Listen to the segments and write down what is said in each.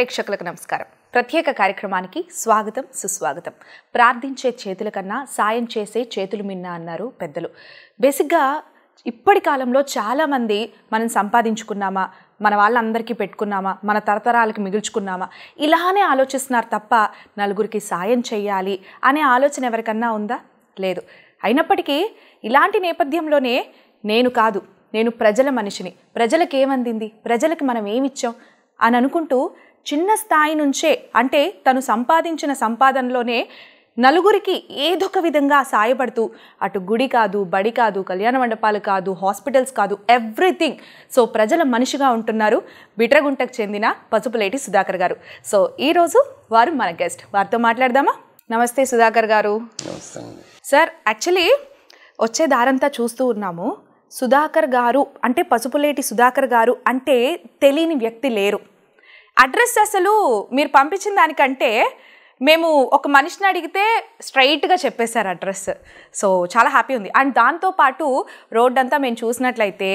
ప్రేక్షకులకు నమస్కారం ప్రత్యేక కార్యక్రమానికి స్వాగతం సుస్వాగతం ప్రార్థించే చేతుల కన్నా సాయం చేసే చేతులు మిన్న అన్నారు పెద్దలు బేసిక్గా ఇప్పటి కాలంలో చాలామంది మనం సంపాదించుకున్నామా మన వాళ్ళందరికీ పెట్టుకున్నామా మన తరతరాలకు మిగుల్చుకున్నామా ఇలానే ఆలోచిస్తున్నారు తప్ప నలుగురికి సాయం చేయాలి అనే ఆలోచన ఎవరికన్నా ఉందా లేదు అయినప్పటికీ ఇలాంటి నేపథ్యంలోనే నేను కాదు నేను ప్రజల మనిషిని ప్రజలకు ఏమందింది ప్రజలకు మనం ఏమిచ్చాం అని అనుకుంటూ చిన్న స్థాయి నుంచే అంటే తను సంపాదించిన సంపాదనలోనే నలుగురికి ఏదొక విధంగా సాయపడుతూ అటు గుడి కాదు బడి కాదు కళ్యాణ మండపాలు కాదు హాస్పిటల్స్ కాదు ఎవ్రీథింగ్ సో ప్రజల మనిషిగా ఉంటున్నారు బిట్రగుంటకు చెందిన పసుపులేటి సుధాకర్ గారు సో ఈరోజు వారు మన గెస్ట్ వారితో మాట్లాడదామా నమస్తే సుధాకర్ గారు సార్ యాక్చువల్లీ వచ్చే దారంతా చూస్తూ ఉన్నాము సుధాకర్ గారు అంటే పసుపులేటి సుధాకర్ గారు అంటే తెలియని వ్యక్తి లేరు అడ్రస్ అసలు మీరు పంపించిన దానికంటే మేము ఒక మనిషిని అడిగితే స్ట్రైట్గా చెప్పేశారు అడ్రస్ సో చాలా హ్యాపీ ఉంది అండ్ దాంతోపాటు రోడ్ అంతా మేము చూసినట్లయితే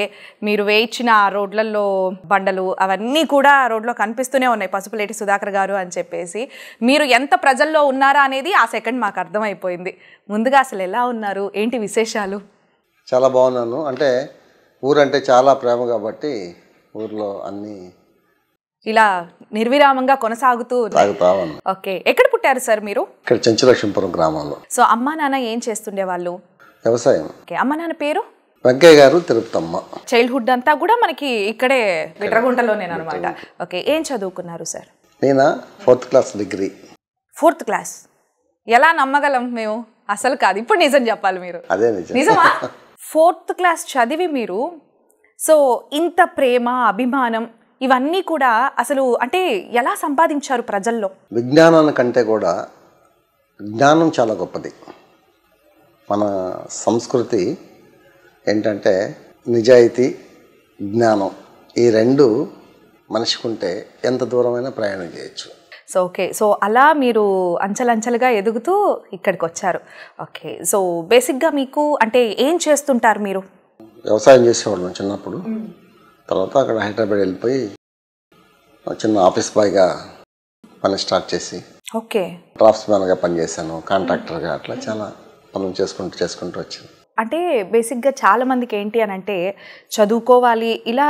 మీరు వేయించిన రోడ్లలో బండలు అవన్నీ కూడా రోడ్లో కనిపిస్తూనే ఉన్నాయి పసుపులేటి సుధాకర్ గారు అని చెప్పేసి మీరు ఎంత ప్రజల్లో ఉన్నారా అనేది ఆ సెకండ్ మాకు అర్థమైపోయింది ముందుగా అసలు ఎలా ఉన్నారు ఏంటి విశేషాలు చాలా బాగున్నాను అంటే ఊరంటే చాలా ప్రేమ కాబట్టి ఊర్లో అన్నీ ఇలా నిర్విరామంగా కొనసాగుతూ ఓకే ఎక్కడ పుట్టారు సార్ మీరు ఇక్కడ గ్రామంలో సో అమ్మా నాన్న ఏం చేస్తుండే వాళ్ళు వ్యవసాయం ఓకే అమ్మా నాన్న పేరు వెంకయ్య గారు తిరుపతమ్మ చైల్డ్హుడ్ అంతా కూడా మనకి ఇక్కడే విట్రగుంటలోనే అనమాట ఓకే ఏం చదువుకున్నారు సార్ నేనా fourth class degree fourth class ఎలా నమ్మగలం మేము అసలు కాదు ఇప్పుడు నిజం చెప్పాలి మీరు అదే నిజమా ఫోర్త్ క్లాస్ చదివి మీరు సో ఇంత ప్రేమ అభిమానం ఇవన్నీ కూడా అసలు అంటే ఎలా సంపాదించారు ప్రజల్లో విజ్ఞానాన్ని కంటే కూడా జ్ఞానం చాలా గొప్పది మన సంస్కృతి ఏంటంటే నిజాయితీ జ్ఞానం ఈ రెండు మనిషికుంటే ఎంత దూరమైనా ప్రయాణం చేయొచ్చు సో ఓకే సో అలా మీరు అంచెలంచెలుగా ఎదుగుతూ ఇక్కడికి వచ్చారు ఓకే సో బేసిక్గా మీకు అంటే ఏం చేస్తుంటారు మీరు వ్యవసాయం చేసేవాళ్ళం చిన్నప్పుడు తర్వాత అక్కడ హైదరాబాద్ వెళ్ళిపోయి చిన్న ఆఫీస్ బాయ్గా పని స్టార్ట్ చేసి ఓకే డ్రాఫ్ట్స్ మ్యాన్గా పనిచేశాను కాంట్రాక్టర్గా అట్లా చాలా పనులు చేసుకుంటూ చేసుకుంటూ వచ్చాను అంటే బేసిక్గా చాలామందికి ఏంటి అని అంటే చదువుకోవాలి ఇలా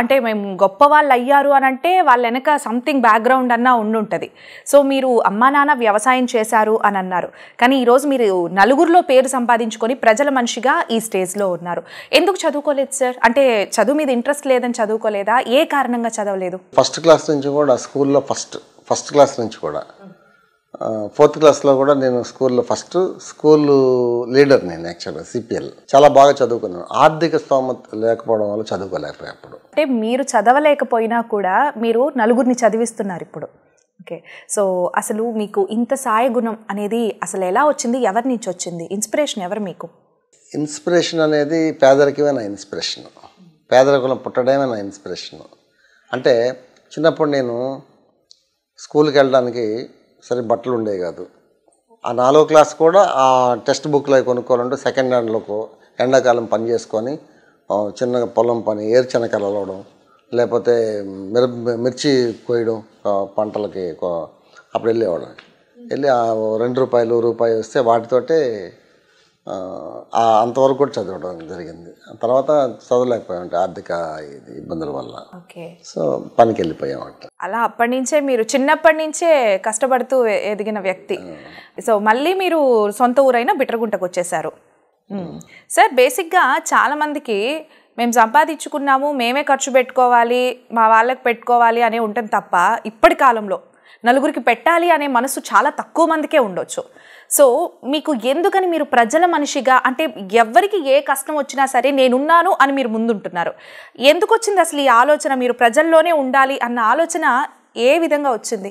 అంటే మేము గొప్ప వాళ్ళు అయ్యారు అని అంటే వాళ్ళ వెనక సంథింగ్ బ్యాక్గ్రౌండ్ అన్నా ఉండుంటుంది సో మీరు అమ్మా నాన్న వ్యవసాయం చేశారు అని అన్నారు కానీ ఈరోజు మీరు నలుగురిలో పేరు సంపాదించుకొని ప్రజల మనిషిగా ఈ స్టేజ్లో ఉన్నారు ఎందుకు చదువుకోలేదు సార్ అంటే చదువు మీద ఇంట్రెస్ట్ లేదని చదువుకోలేదా ఏ కారణంగా చదవలేదు ఫస్ట్ క్లాస్ నుంచి కూడా స్కూల్లో ఫస్ట్ ఫస్ట్ క్లాస్ నుంచి కూడా ఫోర్త్ క్లాస్లో కూడా నేను స్కూల్లో ఫస్ట్ స్కూల్ లీడర్ నేను యాక్చువల్గా సిపిఎల్ చాలా బాగా చదువుకున్నాను ఆర్థిక స్తోమత లేకపోవడం వల్ల చదువుకోలేకపోయినప్పుడు అప్పుడు అంటే మీరు చదవలేకపోయినా కూడా మీరు నలుగురిని చదివిస్తున్నారు ఇప్పుడు ఓకే సో అసలు మీకు ఇంత సాయ గుణం అనేది అసలు ఎలా వచ్చింది ఎవరి నుంచి వచ్చింది ఇన్స్పిరేషన్ ఎవరు మీకు ఇన్స్పిరేషన్ అనేది పేదరికమే నా ఇన్స్పిరేషన్ పేదరికంలో పుట్టడమే నా ఇన్స్పిరేషన్ అంటే చిన్నప్పుడు నేను స్కూల్కి వెళ్ళడానికి సరే బట్టలు ఉండేవి కాదు ఆ నాలుగో క్లాస్ కూడా ఆ టెక్స్ట్ బుక్లో కొనుక్కోవాలంటే సెకండ్ హ్యాండ్లకు ఎండాకాలం పని చేసుకొని చిన్నగా పొలం పని ఏరు చెనకలు అలవడం లేకపోతే మిర మిర్చి కోయడం పంటలకి అప్పుడు వెళ్ళేవాళ్ళం వెళ్ళి రెండు రూపాయలు రూపాయి వస్తే వాటితోటే అంతవరకు కూడా చదవడం జరిగింది తర్వాత చదవలేకపోయామంట ఆర్థిక ఇబ్బందుల వల్ల సో పనికి వెళ్ళిపోయామంట అలా అప్పటి నుంచే మీరు చిన్నప్పటి నుంచే కష్టపడుతూ ఎదిగిన వ్యక్తి సో మళ్ళీ మీరు సొంత ఊరైన బిట్రగుంటకు వచ్చేసారు సార్ బేసిక్గా చాలామందికి మేము సంపాదించుకున్నాము మేమే ఖర్చు పెట్టుకోవాలి మా వాళ్ళకి పెట్టుకోవాలి అనే ఉంటుంది తప్ప ఇప్పటి కాలంలో నలుగురికి పెట్టాలి అనే మనసు చాలా తక్కువ మందికే ఉండొచ్చు సో మీకు ఎందుకని మీరు ప్రజల మనిషిగా అంటే ఎవరికి ఏ కష్టం వచ్చినా సరే నేనున్నాను అని మీరు ముందుంటున్నారు ఎందుకు వచ్చింది అసలు ఈ ఆలోచన మీరు ప్రజల్లోనే ఉండాలి అన్న ఆలోచన ఏ విధంగా వచ్చింది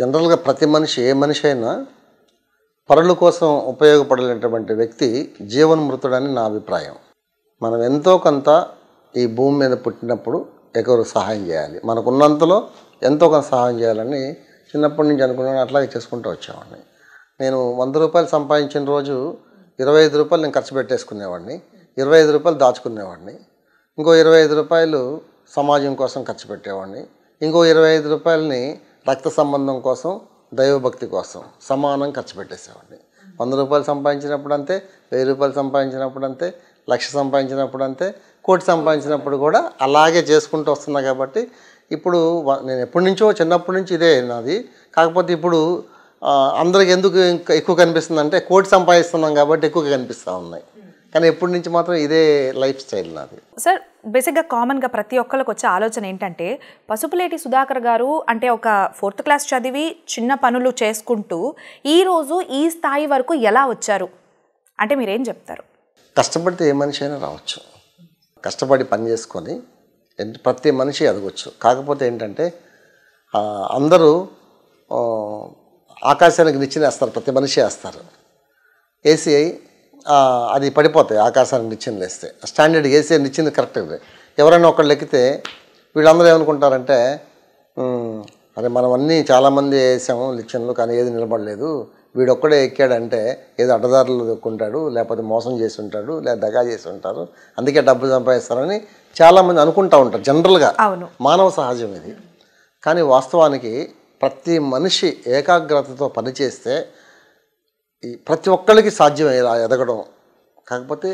జనరల్గా ప్రతి మనిషి ఏ మనిషి అయినా పరుల కోసం ఉపయోగపడలేటువంటి వ్యక్తి జీవన్మృతుడని నా అభిప్రాయం మనం ఎంతో కొంత ఈ భూమి మీద పుట్టినప్పుడు ఎగరు సహాయం చేయాలి మనకున్నంతలో ఎంతో కొంత సహాయం చేయాలని చిన్నప్పటి నుంచి అనుకున్నాను అట్లాగే చేసుకుంటూ వచ్చామండి నేను వంద రూపాయలు సంపాదించిన రోజు ఇరవై ఐదు రూపాయలు నేను ఖర్చు పెట్టేసుకునేవాడిని ఇరవై ఐదు రూపాయలు దాచుకునేవాడిని ఇంకో ఇరవై ఐదు రూపాయలు సమాజం కోసం ఖర్చు పెట్టేవాడిని ఇంకో ఇరవై ఐదు రూపాయలని రక్త సంబంధం కోసం దైవభక్తి కోసం సమానం ఖర్చు పెట్టేసేవాడిని వంద రూపాయలు సంపాదించినప్పుడు అంతే వెయ్యి రూపాయలు సంపాదించినప్పుడు అంతే లక్ష సంపాదించినప్పుడు అంతే కోటి సంపాదించినప్పుడు కూడా అలాగే చేసుకుంటూ వస్తున్నా కాబట్టి ఇప్పుడు నేను ఎప్పటి నుంచో చిన్నప్పటి నుంచి ఇదే నాది కాకపోతే ఇప్పుడు అందరికి ఎందుకు ఇంకా ఎక్కువ కనిపిస్తుంది అంటే కోటి సంపాదిస్తున్నాం కాబట్టి ఎక్కువగా కనిపిస్తూ ఉన్నాయి కానీ ఎప్పటి నుంచి మాత్రం ఇదే లైఫ్ స్టైల్ నాది సార్ బేసిక్గా కామన్గా ప్రతి ఒక్కరికి వచ్చే ఆలోచన ఏంటంటే పసుపులేటి సుధాకర్ గారు అంటే ఒక ఫోర్త్ క్లాస్ చదివి చిన్న పనులు చేసుకుంటూ ఈరోజు ఈ స్థాయి వరకు ఎలా వచ్చారు అంటే మీరేం చెప్తారు కష్టపడితే ఏ మనిషి అయినా రావచ్చు కష్టపడి పని చేసుకొని ప్రతి మనిషి అదగొచ్చు కాకపోతే ఏంటంటే అందరూ ఆకాశానికి నిచ్చిన వేస్తారు ప్రతి మనిషి వేస్తారు ఏసీ అది పడిపోతాయి ఆకాశానికి నిచ్చిన వేస్తే స్టాండర్డ్ ఏసీ నిచ్చింది కరెక్ట్ ఎవరైనా ఒకళ్ళు ఎక్కితే వీళ్ళందరూ ఏమనుకుంటారంటే అరే మనం అన్నీ చాలామంది వేసాము లిక్షన్లు కానీ ఏది నిలబడలేదు వీడొక్కడే ఎక్కాడంటే ఏదో అడ్డదారులు దొక్కుంటాడు లేకపోతే మోసం చేసి ఉంటాడు లేదా దగా చేసి ఉంటారు అందుకే డబ్బు సంపాదిస్తారని చాలామంది అనుకుంటూ ఉంటారు జనరల్గా మానవ సహజం ఇది కానీ వాస్తవానికి ప్రతి మనిషి ఏకాగ్రతతో పనిచేస్తే ఈ ప్రతి ఒక్కరికి సాధ్యమయ్యేలా ఎదగడం కాకపోతే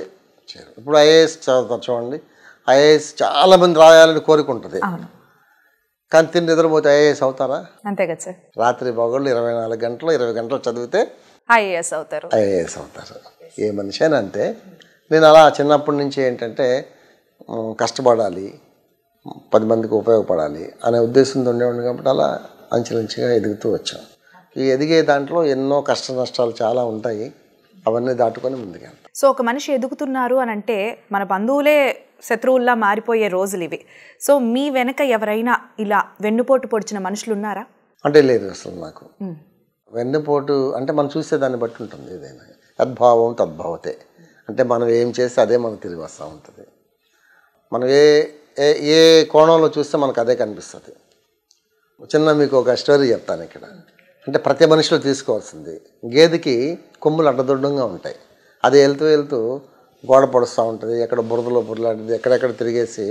చేయరు ఇప్పుడు ఐఏఎస్ చదువుతారు చూడండి ఐఏఎస్ చాలామంది రాయాలని కోరుకుంటుంది కానీ తిని నిద్రపోతే ఐఏఎస్ అవుతారా అంతే కదా సార్ రాత్రి బాగోళ్ళు ఇరవై నాలుగు గంటలు ఇరవై గంటలు చదివితే ఐఏఎస్ అవుతారు ఐఏఎస్ అవుతారు ఏ మనిషి అయినా అంటే నేను అలా చిన్నప్పటి నుంచి ఏంటంటే కష్టపడాలి పది మందికి ఉపయోగపడాలి అనే ఉద్దేశంతో ఉండేవాడిని కాబట్టి అలా అంచెలంచిగా ఎదుగుతూ వచ్చాం ఈ ఎదిగే దాంట్లో ఎన్నో కష్ట నష్టాలు చాలా ఉంటాయి అవన్నీ దాటుకొని ముందుగా సో ఒక మనిషి ఎదుగుతున్నారు అని అంటే మన బంధువులే శత్రువుల్లా మారిపోయే రోజులు ఇవి సో మీ వెనక ఎవరైనా ఇలా వెన్నుపోటు పొడిచిన మనుషులు ఉన్నారా అంటే లేదు అసలు నాకు వెన్నుపోటు అంటే మనం చూసే దాన్ని బట్టి ఉంటుంది ఏదైనా తద్భావం తద్భావతే అంటే మనం ఏం చేస్తే అదే మనకు తిరిగి వస్తూ ఉంటుంది మనం ఏ ఏ కోణంలో చూస్తే మనకు అదే కనిపిస్తుంది చిన్న మీకు ఒక స్టోరీ చెప్తాను ఇక్కడ అంటే ప్రతి మనిషిలో తీసుకోవాల్సింది గేదెకి కొమ్ములు అడ్డదొడ్డంగా ఉంటాయి అది వెళ్తూ వెళ్తూ గోడ పొడుస్తూ ఉంటుంది ఎక్కడ బురదలో బురలాంటిది ఎక్కడెక్కడ తిరిగేసి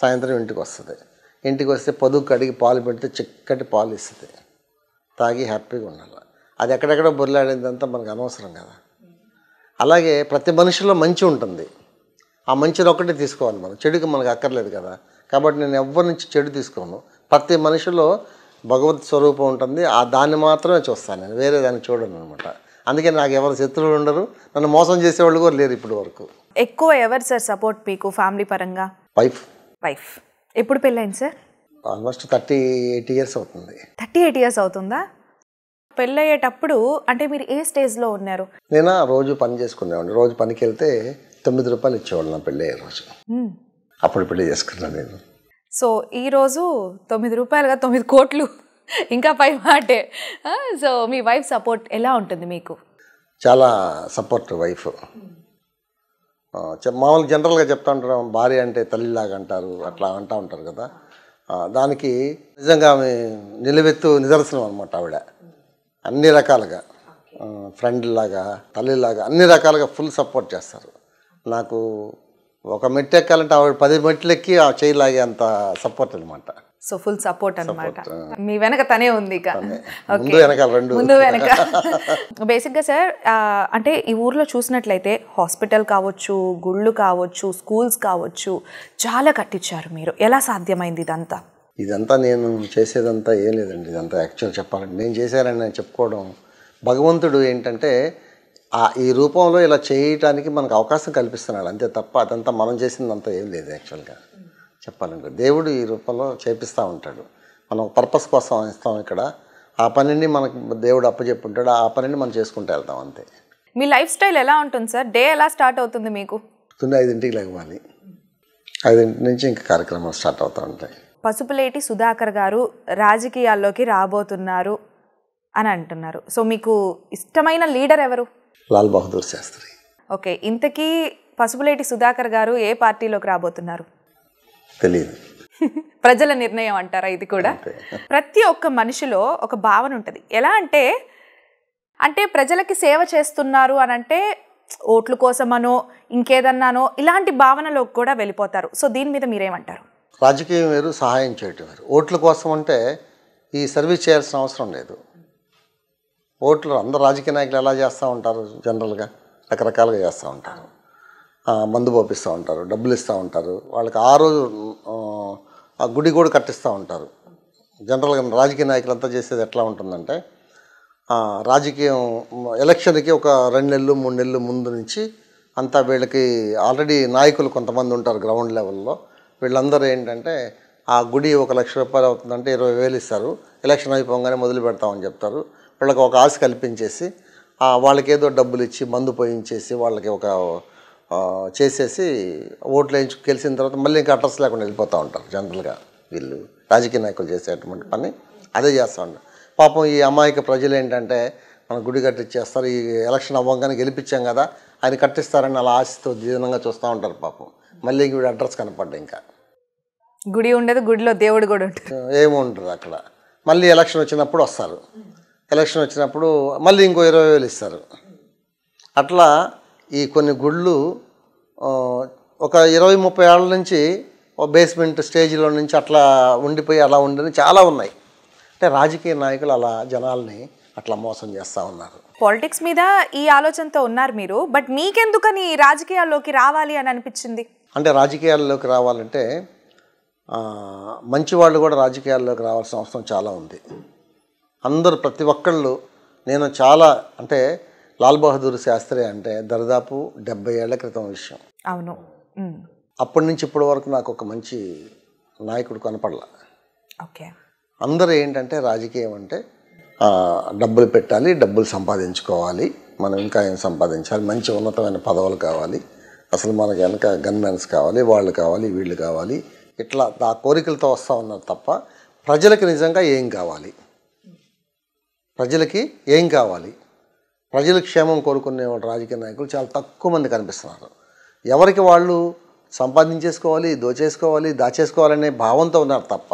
సాయంత్రం ఇంటికి వస్తుంది ఇంటికి వస్తే పొదుగు కడిగి పాలు పెడితే చిక్కటి పాలు ఇస్తుంది తాగి హ్యాపీగా ఉండాలి అది ఎక్కడెక్కడ బురలాడిందంతా మనకు అనవసరం కదా అలాగే ప్రతి మనిషిలో మంచి ఉంటుంది ఆ మంచిని ఒక్కటే తీసుకోవాలి మనం చెడుకి మనకు అక్కర్లేదు కదా కాబట్టి నేను ఎవరి నుంచి చెడు తీసుకోను ప్రతి మనిషిలో భగవత్ స్వరూపం ఉంటుంది ఆ దాన్ని మాత్రమే చూస్తాను నేను వేరే దాన్ని చూడను అనమాట అందుకే నాకు ఎవరు శత్రువులు ఉండరు నన్ను మోసం చేసేవాళ్ళు కూడా లేరు ఇప్పుడు వరకు ఎక్కువ ఎవరు సార్ సపోర్ట్ మీకు ఫ్యామిలీ పరంగా వైఫ్ వైఫ్ ఎప్పుడు పెళ్ళైంది sir almost thirty eight years అవుతుంది థర్టీ ఎయిట్ ఇయర్స్ అవుతుందా పెళ్ళయ్యేటప్పుడు అంటే మీరు ఏ స్టేజ్లో ఉన్నారు నేను రోజు పని చేసుకునేవాడిని రోజు పనికి వెళ్తే తొమ్మిది రూపాయలు ఇచ్చేవాళ్ళు నా పెళ్ళి రోజు అప్పుడు పెళ్లి చేసుకున్నాను నేను సో ఈరోజు తొమ్మిది రూపాయలుగా తొమ్మిది కోట్లు ఇంకా పై మాటే సో మీ వైఫ్ సపోర్ట్ ఎలా ఉంటుంది మీకు చాలా సపోర్ట్ వైఫ్ మామూలు జనరల్గా చెప్తా ఉంటారు భార్య అంటే తల్లిలాగా అంటారు అట్లా అంటూ ఉంటారు కదా దానికి నిజంగా ఆమె నిలవెత్తు నిదర్శనం అనమాట ఆవిడ అన్ని రకాలుగా ఫ్రెండ్లాగా తల్లిలాగా అన్ని రకాలుగా ఫుల్ సపోర్ట్ చేస్తారు నాకు ఒక మెట్టు ఎక్కాలంటే ఆవిడ పది మెట్లు ఎక్కి ఆ చేయి అంత సపోర్ట్ అనమాట సో ఫుల్ సపోర్ట్ అనమాట మీ వెనక తనే ఉంది ఇక ముందు వెనక బేసిక్ ముందు వెనక బేసిక్గా సార్ అంటే ఈ ఊర్లో చూసినట్లయితే హాస్పిటల్ కావచ్చు గుళ్ళు కావచ్చు స్కూల్స్ కావచ్చు చాలా కట్టించారు మీరు ఎలా సాధ్యమైంది ఇదంతా ఇదంతా నేను చేసేదంతా ఏం లేదండి ఇదంతా యాక్చువల్ చెప్పాలంటే నేను చేశానని నేను చెప్పుకోవడం భగవంతుడు ఏంటంటే ఈ రూపంలో ఇలా చేయటానికి మనకు అవకాశం కల్పిస్తున్నాడు అంతే తప్ప అదంతా మనం చేసిందంతా ఏం లేదు యాక్చువల్గా చెప్పాలనుకో దేవుడు ఈ రూపంలో చేపిస్తూ ఉంటాడు మనం పర్పస్ కోసం ఇస్తాం ఇక్కడ ఆ పనిని మనకు దేవుడు అప్పచెప్పుంటాడు ఆ పనిని మనం చేసుకుంటూ వెళ్తాం అంతే మీ లైఫ్ స్టైల్ ఎలా ఉంటుంది సార్ డే ఎలా స్టార్ట్ అవుతుంది మీకు పొద్దున్న ఐదింటికి లేవాలి ఐదింటి నుంచి ఇంకా కార్యక్రమాలు స్టార్ట్ అవుతూ ఉంటాయి పసుపులేటి సుధాకర్ గారు రాజకీయాల్లోకి రాబోతున్నారు అని అంటున్నారు సో మీకు ఇష్టమైన లీడర్ ఎవరు లాల్ బహదూర్ శాస్త్రి ఓకే ఇంతకీ పసుపులేటి సుధాకర్ గారు ఏ పార్టీలోకి రాబోతున్నారు తెలియదు ప్రజల నిర్ణయం అంటారా ఇది కూడా ప్రతి ఒక్క మనిషిలో ఒక భావన ఉంటుంది ఎలా అంటే అంటే ప్రజలకి సేవ చేస్తున్నారు అని అంటే ఓట్ల కోసమనో ఇంకేదన్నానో ఇలాంటి భావనలోకి కూడా వెళ్ళిపోతారు సో దీని మీద మీరేమంటారు రాజకీయం వేరు సహాయం చేయటం వేరు ఓట్ల కోసం అంటే ఈ సర్వీస్ చేయాల్సిన అవసరం లేదు ఓట్లు అందరు రాజకీయ నాయకులు ఎలా చేస్తూ ఉంటారు జనరల్గా రకరకాలుగా చేస్తూ ఉంటారు మందు పంపిస్తూ ఉంటారు డబ్బులు ఇస్తూ ఉంటారు వాళ్ళకి ఆ రోజు ఆ గుడి కూడా కట్టిస్తూ ఉంటారు జనరల్గా రాజకీయ నాయకులంతా చేసేది ఎట్లా ఉంటుందంటే రాజకీయం ఎలక్షన్కి ఒక రెండు నెలలు మూడు నెలలు ముందు నుంచి అంతా వీళ్ళకి ఆల్రెడీ నాయకులు కొంతమంది ఉంటారు గ్రౌండ్ లెవెల్లో వీళ్ళందరూ ఏంటంటే ఆ గుడి ఒక లక్ష రూపాయలు అవుతుందంటే ఇరవై వేలు ఇస్తారు ఎలక్షన్ అయిపోగానే మొదలు పెడతామని చెప్తారు వీళ్ళకి ఒక ఆశ కల్పించేసి వాళ్ళకి ఏదో డబ్బులు ఇచ్చి మందు పోయించేసి వాళ్ళకి ఒక చేసేసి ఓట్లు వేయించు గెలిచిన తర్వాత మళ్ళీ ఇంకా అడ్రస్ లేకుండా వెళ్ళిపోతూ ఉంటారు జనరల్గా వీళ్ళు రాజకీయ నాయకులు చేసేటువంటి పని అదే చేస్తూ ఉంటారు పాపం ఈ అమాయక ప్రజలు ఏంటంటే మనం గుడి కట్టిచ్చేస్తారు ఈ ఎలక్షన్ అవ్వగానే గెలిపించాం కదా ఆయన కట్టిస్తారని అలా ఆశతో దీనంగా చూస్తూ ఉంటారు పాపం మళ్ళీ వీడు అడ్రస్ కనపడ్డా ఇంకా గుడి ఉండదు గుడిలో దేవుడు కూడా ఉంటుంది ఏమి అక్కడ మళ్ళీ ఎలక్షన్ వచ్చినప్పుడు వస్తారు ఎలక్షన్ వచ్చినప్పుడు మళ్ళీ ఇంకో ఇరవై వేలు ఇస్తారు అట్లా ఈ కొన్ని గుళ్ళు ఒక ఇరవై ముప్పై ఏళ్ళ నుంచి బేస్మెంట్ స్టేజ్లో నుంచి అట్లా ఉండిపోయి అలా ఉండని చాలా ఉన్నాయి అంటే రాజకీయ నాయకులు అలా జనాల్ని అట్లా మోసం చేస్తూ ఉన్నారు పాలిటిక్స్ మీద ఈ ఆలోచనతో ఉన్నారు మీరు బట్ మీకెందుకని రాజకీయాల్లోకి రావాలి అని అనిపించింది అంటే రాజకీయాల్లోకి రావాలంటే మంచి వాళ్ళు కూడా రాజకీయాల్లోకి రావాల్సిన అవసరం చాలా ఉంది అందరు ప్రతి ఒక్కళ్ళు నేను చాలా అంటే లాల్ బహదూర్ శాస్త్రి అంటే దాదాపు డెబ్బై ఏళ్ల క్రితం విషయం అవును అప్పటి నుంచి ఇప్పటి వరకు నాకు ఒక మంచి నాయకుడు కనపడలా ఓకే అందరూ ఏంటంటే రాజకీయం అంటే డబ్బులు పెట్టాలి డబ్బులు సంపాదించుకోవాలి మనం ఇంకా ఏం సంపాదించాలి మంచి ఉన్నతమైన పదవులు కావాలి అసలు మనకి వెనక గన్మెన్స్ కావాలి వాళ్ళు కావాలి వీళ్ళు కావాలి ఇట్లా ఆ కోరికలతో వస్తూ ఉన్నారు తప్ప ప్రజలకు నిజంగా ఏం కావాలి ప్రజలకి ఏం కావాలి ప్రజల క్షేమం కోరుకునే రాజకీయ నాయకులు చాలా తక్కువ మంది కనిపిస్తున్నారు ఎవరికి వాళ్ళు సంపాదించేసుకోవాలి దోచేసుకోవాలి దాచేసుకోవాలనే భావంతో ఉన్నారు తప్ప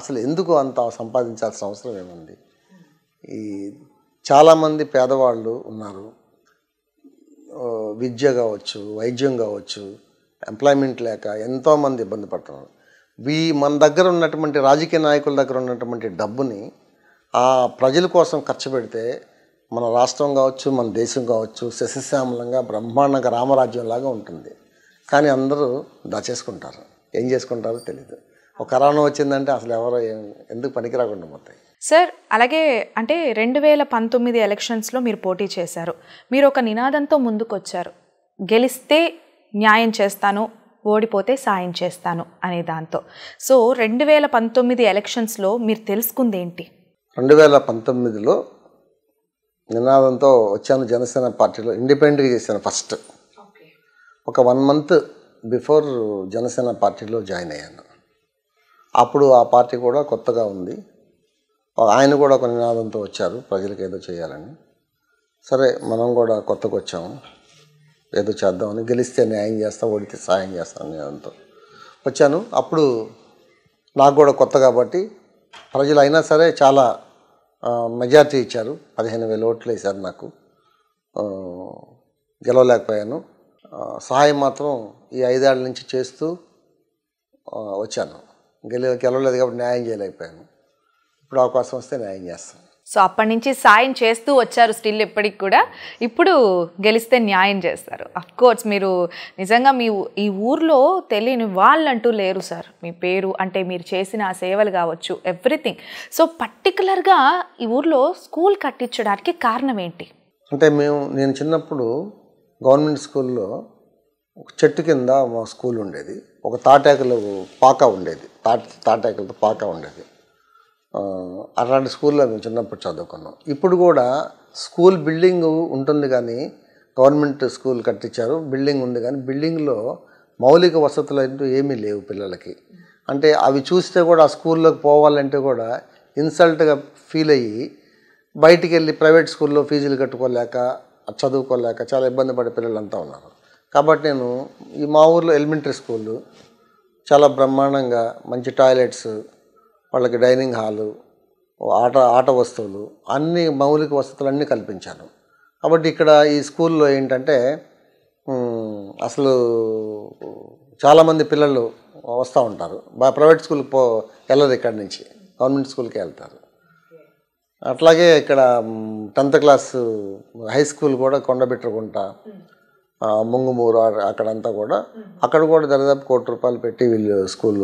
అసలు ఎందుకు అంత సంపాదించాల్సిన అవసరం ఏముంది ఈ చాలామంది పేదవాళ్ళు ఉన్నారు విద్య కావచ్చు వైద్యం కావచ్చు ఎంప్లాయ్మెంట్ లేక ఎంతోమంది ఇబ్బంది పడుతున్నారు వీ మన దగ్గర ఉన్నటువంటి రాజకీయ నాయకుల దగ్గర ఉన్నటువంటి డబ్బుని ఆ ప్రజల కోసం ఖర్చు పెడితే మన రాష్ట్రం కావచ్చు మన దేశం కావచ్చు శశిశ్యామలంగా బ్రహ్మాండంగా రామరాజ్యంలాగా ఉంటుంది కానీ అందరూ దాచేసుకుంటారు ఏం చేసుకుంటారో తెలియదు ఒక కరోనా వచ్చిందంటే అసలు ఎవరో ఎందుకు పనికి రాకుండా పోతాయి సార్ అలాగే అంటే రెండు వేల పంతొమ్మిది ఎలక్షన్స్లో మీరు పోటీ చేశారు మీరు ఒక నినాదంతో ముందుకొచ్చారు గెలిస్తే న్యాయం చేస్తాను ఓడిపోతే సాయం చేస్తాను అనే దాంతో సో రెండు వేల పంతొమ్మిది ఎలక్షన్స్లో మీరు తెలుసుకుంది ఏంటి రెండు వేల పంతొమ్మిదిలో నినాదంతో వచ్చాను జనసేన పార్టీలో ఇండిపెండెంట్గా చేశాను ఫస్ట్ ఒక వన్ మంత్ బిఫోర్ జనసేన పార్టీలో జాయిన్ అయ్యాను అప్పుడు ఆ పార్టీ కూడా కొత్తగా ఉంది ఆయన కూడా ఒక నినాదంతో వచ్చారు ప్రజలకు ఏదో చేయాలని సరే మనం కూడా కొత్తగా వచ్చాము ఏదో చేద్దామని గెలిస్తే న్యాయం చేస్తా ఓడితే సాయం చేస్తాను నినాదంతో వచ్చాను అప్పుడు నాకు కూడా కొత్త కాబట్టి ప్రజలు అయినా సరే చాలా మెజార్టీ ఇచ్చారు పదిహేను వేల ఓట్లు వేశారు నాకు గెలవలేకపోయాను సహాయం మాత్రం ఈ ఐదేళ్ల నుంచి చేస్తూ వచ్చాను గెల గెలవలేదు కాబట్టి న్యాయం చేయలేకపోయాను ఇప్పుడు అవకాశం వస్తే న్యాయం చేస్తాను సో అప్పటి నుంచి సాయం చేస్తూ వచ్చారు స్టిల్ ఎప్పటికి కూడా ఇప్పుడు గెలిస్తే న్యాయం చేస్తారు కోర్స్ మీరు నిజంగా మీ ఈ ఊర్లో తెలియని వాళ్ళంటూ లేరు సార్ మీ పేరు అంటే మీరు చేసిన ఆ సేవలు కావచ్చు ఎవ్రీథింగ్ సో పర్టికులర్గా ఈ ఊర్లో స్కూల్ కట్టించడానికి కారణం ఏంటి అంటే మేము నేను చిన్నప్పుడు గవర్నమెంట్ స్కూల్లో ఒక చెట్టు కింద మా స్కూల్ ఉండేది ఒక తాటాకులు పాక ఉండేది తాట తాటాకులతో పాక ఉండేది అలాంటి స్కూల్లో మేము చిన్నప్పుడు చదువుకున్నాం ఇప్పుడు కూడా స్కూల్ బిల్డింగ్ ఉంటుంది కానీ గవర్నమెంట్ స్కూల్ కట్టించారు బిల్డింగ్ ఉంది కానీ బిల్డింగ్లో మౌలిక వసతులు అంటూ ఏమీ లేవు పిల్లలకి అంటే అవి చూస్తే కూడా ఆ స్కూల్లోకి పోవాలంటే కూడా ఇన్సల్ట్గా ఫీల్ అయ్యి బయటికి వెళ్ళి ప్రైవేట్ స్కూల్లో ఫీజులు కట్టుకోలేక చదువుకోలేక చాలా ఇబ్బంది పడే పిల్లలు అంతా ఉన్నారు కాబట్టి నేను ఈ మా ఊర్లో ఎలిమెంటరీ స్కూళ్ళు చాలా బ్రహ్మాండంగా మంచి టాయిలెట్స్ వాళ్ళకి డైనింగ్ హాలు ఆట ఆట వస్తువులు అన్ని మౌలిక వసతులు అన్నీ కల్పించాను కాబట్టి ఇక్కడ ఈ స్కూల్లో ఏంటంటే అసలు చాలామంది పిల్లలు వస్తూ ఉంటారు ప్రైవేట్ స్కూల్కి పో వెళ్ళరు ఇక్కడి నుంచి గవర్నమెంట్ స్కూల్కి వెళ్తారు అట్లాగే ఇక్కడ టెన్త్ క్లాస్ హై స్కూల్ కూడా కొండబెట్టుకుంటా ముంగుమూరు అక్కడంతా కూడా అక్కడ కూడా దరిదాపు కోటి రూపాయలు పెట్టి వీళ్ళు స్కూల్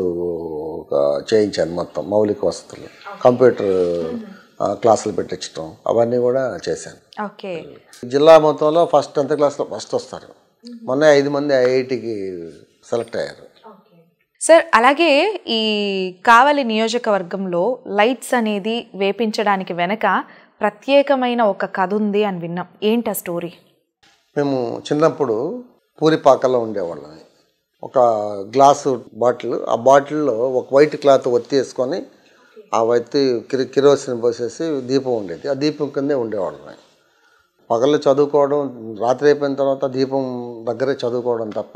చేయించాను మొత్తం మౌలిక వసతులు కంప్యూటర్ క్లాసులు పెట్టించడం అవన్నీ కూడా చేశాను ఓకే జిల్లా మొత్తంలో ఫస్ట్ టెన్త్ క్లాస్లో ఫస్ట్ వస్తారు మొన్న ఐదు మంది ఐఐటికి సెలెక్ట్ అయ్యారు సార్ అలాగే ఈ కావలి నియోజకవర్గంలో లైట్స్ అనేది వేపించడానికి వెనక ప్రత్యేకమైన ఒక కథ ఉంది అని విన్నాం ఏంటి ఆ స్టోరీ మేము చిన్నప్పుడు పూరిపాకలో ఉండేవాళ్ళని ఒక గ్లాసు బాటిల్ ఆ బాటిల్లో ఒక వైట్ క్లాత్ ఒత్తి వేసుకొని ఆ వత్తి కిరి కిరోసిన్ పోసేసి దీపం ఉండేది ఆ దీపం కిందే ఉండేవాళ్ళం పగలు చదువుకోవడం రాత్రి అయిపోయిన తర్వాత దీపం దగ్గరే చదువుకోవడం తప్ప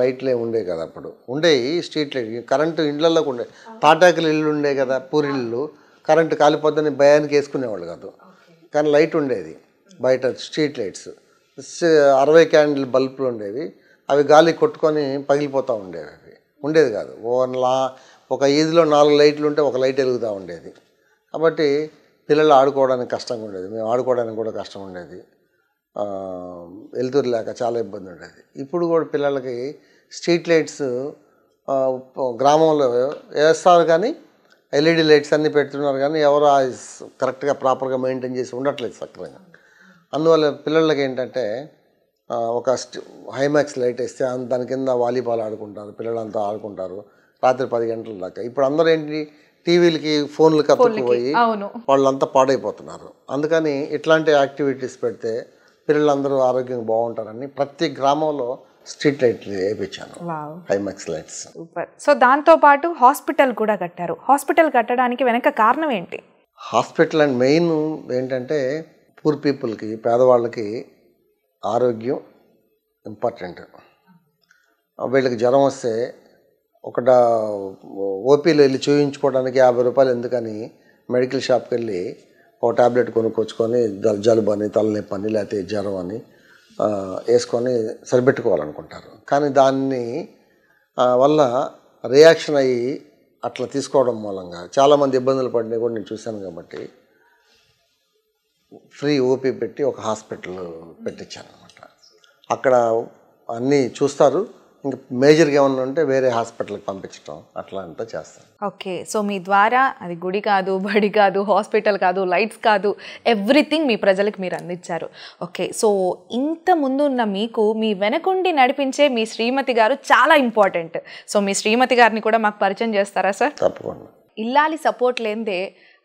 లైట్లే ఉండే కదా అప్పుడు ఉండేవి స్ట్రీట్ లైట్ కరెంటు ఇండ్లలోకి ఉండే తాటాకుల ఇల్లు ఉండే కదా పూరిళ్ళు కరెంటు కాలిపోద్దని భయానికి వేసుకునేవాళ్ళు కాదు కానీ లైట్ ఉండేది బయట స్ట్రీట్ లైట్స్ అరవై క్యాండిల్ బల్బులు ఉండేవి అవి గాలి కొట్టుకొని పగిలిపోతూ ఉండేవి అవి ఉండేది కాదు ఓ లా ఒక ఈదిలో నాలుగు లైట్లు ఉంటే ఒక లైట్ వెలుగుతూ ఉండేది కాబట్టి పిల్లలు ఆడుకోవడానికి కష్టంగా ఉండేది మేము ఆడుకోవడానికి కూడా కష్టం ఉండేది వెలుతురు లేక చాలా ఇబ్బంది ఉండేది ఇప్పుడు కూడా పిల్లలకి స్ట్రీట్ లైట్స్ గ్రామంలో వేస్తారు కానీ ఎల్ఈడి లైట్స్ అన్నీ పెడుతున్నారు కానీ ఎవరు కరెక్ట్గా ప్రాపర్గా మెయింటైన్ చేసి ఉండట్లేదు సక్రంగా అందువల్ల పిల్లలకి ఏంటంటే ఒక హైమాక్స్ లైట్ వేస్తే దాని కింద వాలీబాల్ ఆడుకుంటారు పిల్లలంతా ఆడుకుంటారు రాత్రి పది గంటల దాకా ఇప్పుడు అందరూ ఏంటి టీవీలకి ఫోన్లకి పోయి వాళ్ళంతా పాడైపోతున్నారు అందుకని ఇట్లాంటి యాక్టివిటీస్ పెడితే పిల్లలందరూ ఆరోగ్యం బాగుంటారని ప్రతి గ్రామంలో స్ట్రీట్ లైట్లు వేయించాను హైమాక్స్ లైట్స్ సూపర్ సో దాంతోపాటు హాస్పిటల్ కూడా కట్టారు హాస్పిటల్ కట్టడానికి వెనక కారణం ఏంటి హాస్పిటల్ అండ్ మెయిన్ ఏంటంటే పూర్ పీపుల్కి పేదవాళ్ళకి ఆరోగ్యం ఇంపార్టెంట్ వీళ్ళకి జ్వరం వస్తే ఒక ఓపీలో వెళ్ళి చూయించుకోవడానికి యాభై రూపాయలు ఎందుకని మెడికల్ షాప్కి వెళ్ళి ఒక ట్యాబ్లెట్ కొనుక్కొచ్చుకొని జలుబు అని తలనొప్పి అని లేకపోతే జ్వరం అని వేసుకొని సరిపెట్టుకోవాలనుకుంటారు కానీ దాన్ని వల్ల రియాక్షన్ అయ్యి అట్లా తీసుకోవడం మూలంగా చాలామంది ఇబ్బందులు పడినవి కూడా నేను చూశాను కాబట్టి ఫ్రీ ఓపీ పెట్టి ఒక హాస్పిటల్ పెట్టించారు అనమాట అక్కడ అన్నీ చూస్తారు ఇంకా మేజర్గా ఏమన్నా ఉంటే వేరే హాస్పిటల్కి పంపించడం అట్లా అంతా చేస్తాం ఓకే సో మీ ద్వారా అది గుడి కాదు బడి కాదు హాస్పిటల్ కాదు లైట్స్ కాదు ఎవ్రీథింగ్ మీ ప్రజలకు మీరు అందించారు ఓకే సో ఇంత ముందు ఉన్న మీకు మీ వెనకుండి నడిపించే మీ శ్రీమతి గారు చాలా ఇంపార్టెంట్ సో మీ శ్రీమతి గారిని కూడా మాకు పరిచయం చేస్తారా సార్ తప్పకుండా ఇల్లాలి సపోర్ట్ లేదే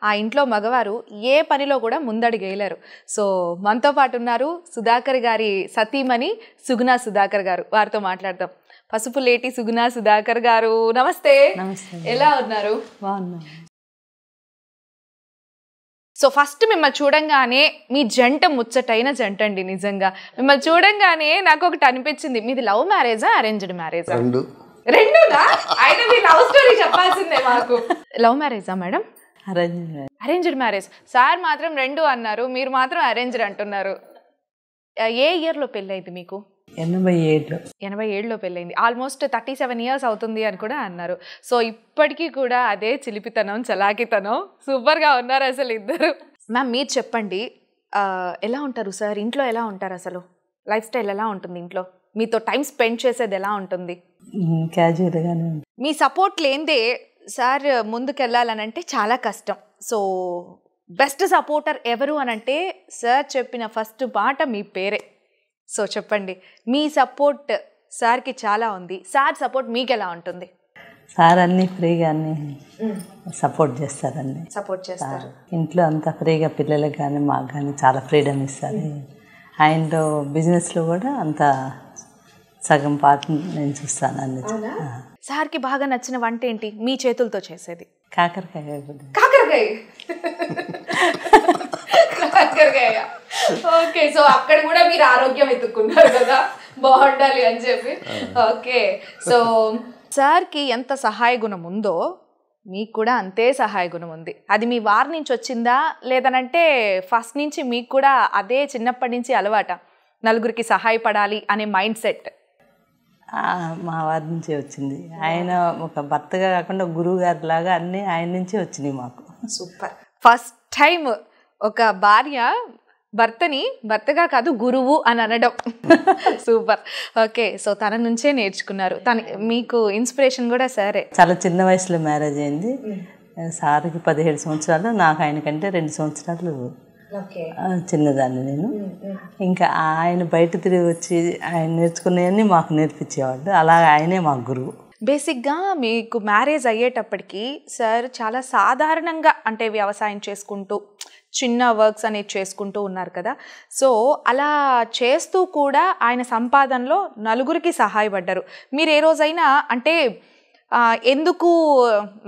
ఆ ఇంట్లో మగవారు ఏ పనిలో కూడా ముందడిగేయలేరు సో మనతో పాటు ఉన్నారు సుధాకర్ గారి సతీమణి సుగుణ సుధాకర్ గారు వారితో మాట్లాడదాం పసుపు లేటి సుగుణ సుధాకర్ గారు నమస్తే ఎలా ఉన్నారు సో ఫస్ట్ మిమ్మల్ని చూడంగానే మీ జంట ముచ్చటైన జంట అండి నిజంగా మిమ్మల్ని చూడంగానే నాకు ఒకటి అనిపించింది మీది లవ్ మ్యారేజా అరేంజ్డ్ మ్యారేజా రెండు లవ్ స్టోరీ చెప్పాల్సిందే మాకు లవ్ మ్యారేజా మేడం అరేంజ్డ్ మ్యారేజ్ సార్ మాత్రం రెండు అన్నారు మీరు మాత్రం అరేంజ్డ్ అంటున్నారు ఏ ఇయర్లో పెళ్ళైంది మీకు ఎనభై ఏడు ఎనభై ఏడులో పెళ్ళైంది ఆల్మోస్ట్ థర్టీ సెవెన్ ఇయర్స్ అవుతుంది అని కూడా అన్నారు సో ఇప్పటికీ కూడా అదే చిలిపితనం చలాకితనం సూపర్గా ఉన్నారు అసలు ఇద్దరు మ్యామ్ మీరు చెప్పండి ఎలా ఉంటారు సార్ ఇంట్లో ఎలా ఉంటారు అసలు లైఫ్ స్టైల్ ఎలా ఉంటుంది ఇంట్లో మీతో టైం స్పెండ్ చేసేది ఎలా ఉంటుంది మీ సపోర్ట్ లేదే సార్ ముందుకెళ్ళాలనంటే చాలా కష్టం సో బెస్ట్ సపోర్టర్ ఎవరు అనంటే సార్ చెప్పిన ఫస్ట్ మాట మీ పేరే సో చెప్పండి మీ సపోర్ట్ సార్కి చాలా ఉంది సార్ సపోర్ట్ మీకు ఎలా ఉంటుంది సార్ అన్ని ఫ్రీగా అన్ని సపోర్ట్ చేస్తారండి సపోర్ట్ చేస్తారు ఇంట్లో అంతా ఫ్రీగా పిల్లలకు కానీ మాకు కానీ చాలా ఫ్రీడమ్ ఇస్తారు అండ్ బిజినెస్లో కూడా అంత సగం పాట నేను చూస్తాను అన్ని సార్కి బాగా నచ్చిన వంట ఏంటి మీ చేతులతో చేసేది కాకరకాయ కాకరకాయ కాకరకాయ ఓకే సో అక్కడ కూడా మీరు ఆరోగ్యం ఎత్తుక్కున్నారు కదా బాగుండాలి అని చెప్పి ఓకే సో సార్కి ఎంత సహాయ గుణం ఉందో మీకు కూడా అంతే సహాయ గుణం ఉంది అది మీ వారి నుంచి వచ్చిందా లేదనంటే ఫస్ట్ నుంచి మీకు కూడా అదే చిన్నప్పటి నుంచి అలవాట నలుగురికి సహాయపడాలి అనే మైండ్ సెట్ మా వారి నుంచే వచ్చింది ఆయన ఒక భర్తగా కాకుండా గురువు గారి లాగా అన్నీ ఆయన నుంచే వచ్చినాయి మాకు సూపర్ ఫస్ట్ టైం ఒక భార్య భర్తని భర్తగా కాదు గురువు అని అనడం సూపర్ ఓకే సో తన నుంచే నేర్చుకున్నారు తన మీకు ఇన్స్పిరేషన్ కూడా సరే చాలా చిన్న వయసులో మ్యారేజ్ అయింది సార్కి పదిహేడు సంవత్సరాలు నాకు ఆయనకంటే రెండు సంవత్సరాలు చిన్నదాన్ని నేను ఇంకా ఆయన బయట తిరిగి వచ్చి ఆయన నేర్చుకునేవన్నీ మాకు నేర్పించేవాడు అలా ఆయనే మా గురువు బేసిక్గా మీకు మ్యారేజ్ అయ్యేటప్పటికి సార్ చాలా సాధారణంగా అంటే వ్యవసాయం చేసుకుంటూ చిన్న వర్క్స్ అనేది చేసుకుంటూ ఉన్నారు కదా సో అలా చేస్తూ కూడా ఆయన సంపాదనలో నలుగురికి సహాయపడ్డారు మీరు ఏ రోజైనా అంటే ఎందుకు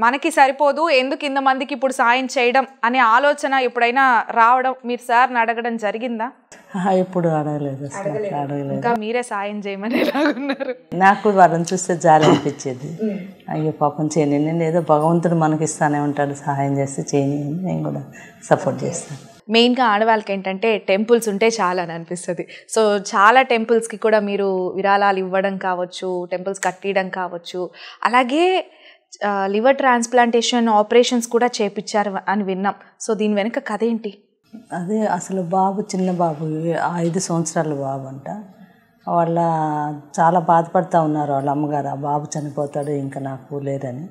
మనకి సరిపోదు ఎందుకు ఇంతమందికి ఇప్పుడు సాయం చేయడం అనే ఆలోచన ఎప్పుడైనా రావడం మీరు సార్ని అడగడం జరిగిందా ఎప్పుడు అడగలేదు అడగలేదు మీరే సాయం చేయమని నాకు వాళ్ళని చూస్తే జాలి అనిపించేది అయ్యో పాపం చేయని నేను ఏదో భగవంతుడు మనకి ఇస్తానే ఉంటాడు సహాయం చేస్తే చేయని నేను కూడా సపోర్ట్ చేస్తాను మెయిన్గా ఆడవాళ్ళకి ఏంటంటే టెంపుల్స్ ఉంటే చాలా అని అనిపిస్తుంది సో చాలా టెంపుల్స్కి కూడా మీరు విరాళాలు ఇవ్వడం కావచ్చు టెంపుల్స్ కట్టియడం కావచ్చు అలాగే లివర్ ట్రాన్స్ప్లాంటేషన్ ఆపరేషన్స్ కూడా చేపించారు అని విన్నాం సో దీని వెనుక కథ ఏంటి అదే అసలు బాబు చిన్న బాబు ఐదు సంవత్సరాలు బాబు అంట వాళ్ళ చాలా బాధపడుతూ ఉన్నారు వాళ్ళ అమ్మగారు ఆ బాబు చనిపోతాడు ఇంకా నాకు లేదని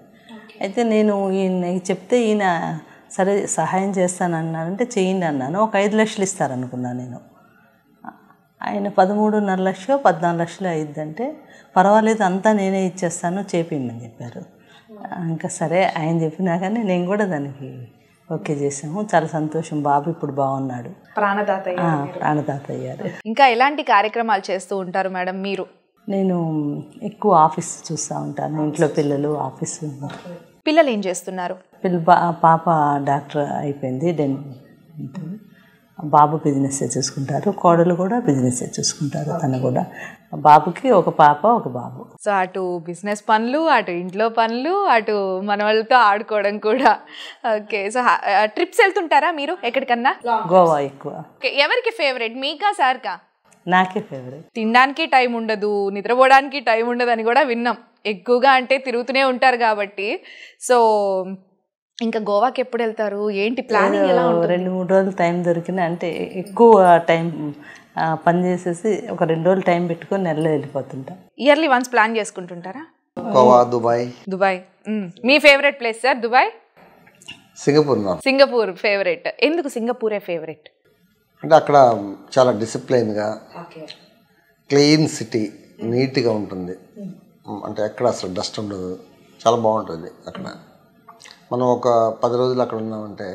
అయితే నేను ఈయన చెప్తే ఈయన సరే సహాయం చేస్తాను అంటే చేయండి అన్నాను ఒక ఐదు లక్షలు ఇస్తారనుకున్నాను నేను ఆయన పదమూడున్నర లక్షలు పద్నాలుగు లక్షలు అయిద్దంటే పర్వాలేదు అంతా నేనే ఇచ్చేస్తాను చేపిమ్మని చెప్పారు ఇంకా సరే ఆయన చెప్పినా కానీ నేను కూడా దానికి ఓకే చేసాము చాలా సంతోషం బాబు ఇప్పుడు బాగున్నాడు ప్రాణదాత ప్రాణదాత అయ్యారు ఇంకా ఎలాంటి కార్యక్రమాలు చేస్తూ ఉంటారు మేడం మీరు నేను ఎక్కువ ఆఫీస్ చూస్తూ ఉంటాను ఇంట్లో పిల్లలు ఆఫీస్ పిల్లలు ఏం చేస్తున్నారు పాప డాక్టర్ అయిపోయింది దెన్ బాబు బిజినెస్ చూసుకుంటారు కోడలు కూడా బిజినెస్ చూసుకుంటారు తను కూడా బాబుకి ఒక పాప ఒక బాబు సో అటు బిజినెస్ పనులు అటు ఇంట్లో పనులు అటు మన వాళ్ళతో ఆడుకోవడం కూడా ఓకే సో ట్రిప్స్ వెళ్తుంటారా మీరు ఎక్కడికన్నా గోవా ఎక్కువ ఎవరికి ఫేవరెట్ మీకా సార్కా నాకే ఫేవరెట్ తినడానికి టైం ఉండదు నిద్రపోవడానికి టైం ఉండదు అని కూడా విన్నాం ఎక్కువగా అంటే తిరుగుతూనే ఉంటారు కాబట్టి సో ఇంకా గోవాకి ఎప్పుడు వెళ్తారు ఏంటి ప్లానింగ్ ఎలా రెండు మూడు రోజులు టైం దొరికిన అంటే ఎక్కువ టైం పని చేసేసి ఒక రెండు రోజులు టైం పెట్టుకొని నెలలో వెళ్ళిపోతుంటా ఇయర్లీ వన్స్ ప్లాన్ చేసుకుంటుంటారా గోవా దుబాయ్ దుబాయ్ మీ favourite place sir Dubai Singapore Singapore favourite ఎందుకు సింగపూరే ఫేవరెట్ అంటే అక్కడ చాలా డిసిప్లైన్గా క్లీన్ సిటీ నీట్గా ఉంటుంది అంటే ఎక్కడ అసలు డస్ట్ ఉండదు చాలా బాగుంటుంది అక్కడ మనం ఒక పది రోజులు అక్కడ ఉన్నామంటే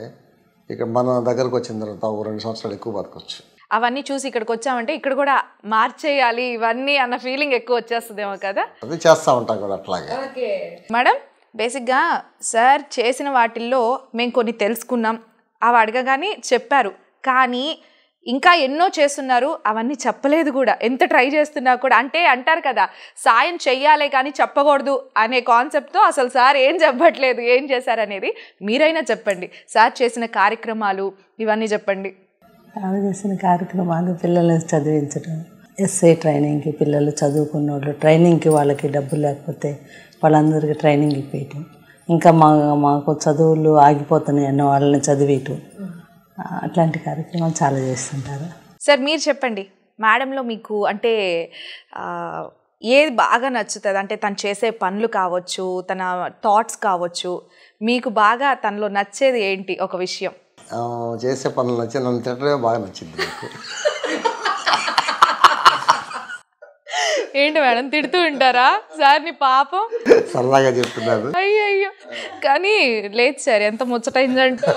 ఇక్కడ మన దగ్గరకు వచ్చిన తర్వాత ఒక రెండు సంవత్సరాలు ఎక్కువ బతకొచ్చు అవన్నీ చూసి ఇక్కడికి వచ్చామంటే ఇక్కడ కూడా మార్చేయాలి ఇవన్నీ అన్న ఫీలింగ్ ఎక్కువ వచ్చేస్తుందేమో కదా అది చేస్తూ ఉంటాం కూడా అట్లాగే మేడం బేసిక్గా సార్ చేసిన వాటిల్లో మేము కొన్ని తెలుసుకున్నాం అవి అడగగానే చెప్పారు కానీ ఇంకా ఎన్నో చేస్తున్నారు అవన్నీ చెప్పలేదు కూడా ఎంత ట్రై చేస్తున్నా కూడా అంటే అంటారు కదా సాయం చెయ్యాలే కానీ చెప్పకూడదు అనే కాన్సెప్ట్తో అసలు సార్ ఏం చెప్పట్లేదు ఏం చేశారనేది మీరైనా చెప్పండి సార్ చేసిన కార్యక్రమాలు ఇవన్నీ చెప్పండి తాను చేసిన కార్యక్రమాలు పిల్లలను చదివించడం ఎస్ఏ ట్రైనింగ్కి పిల్లలు చదువుకున్న వాళ్ళు ట్రైనింగ్కి వాళ్ళకి డబ్బులు లేకపోతే వాళ్ళందరికీ ట్రైనింగ్ ఇప్పేయటం ఇంకా మా మాకు చదువులు ఆగిపోతున్నాయి అన్న వాళ్ళని చదివేయటం అట్లాంటి కార్యక్రమాలు చాలా చేస్తుంటారు సార్ మీరు చెప్పండి మేడంలో మీకు అంటే ఏది బాగా నచ్చుతుంది అంటే తను చేసే పనులు కావచ్చు తన థాట్స్ కావచ్చు మీకు బాగా తనలో నచ్చేది ఏంటి ఒక విషయం చేసే పనులు నచ్చి నన్ను తిట్టడమే బాగా నచ్చింది ఏంటి మేడం తిడుతూ ఉంటారా సార్ నీ పాపం సరదాగా చెప్తున్నారు అయ్యో కానీ లేదు సార్ ఎంత ముచ్చటైందంటే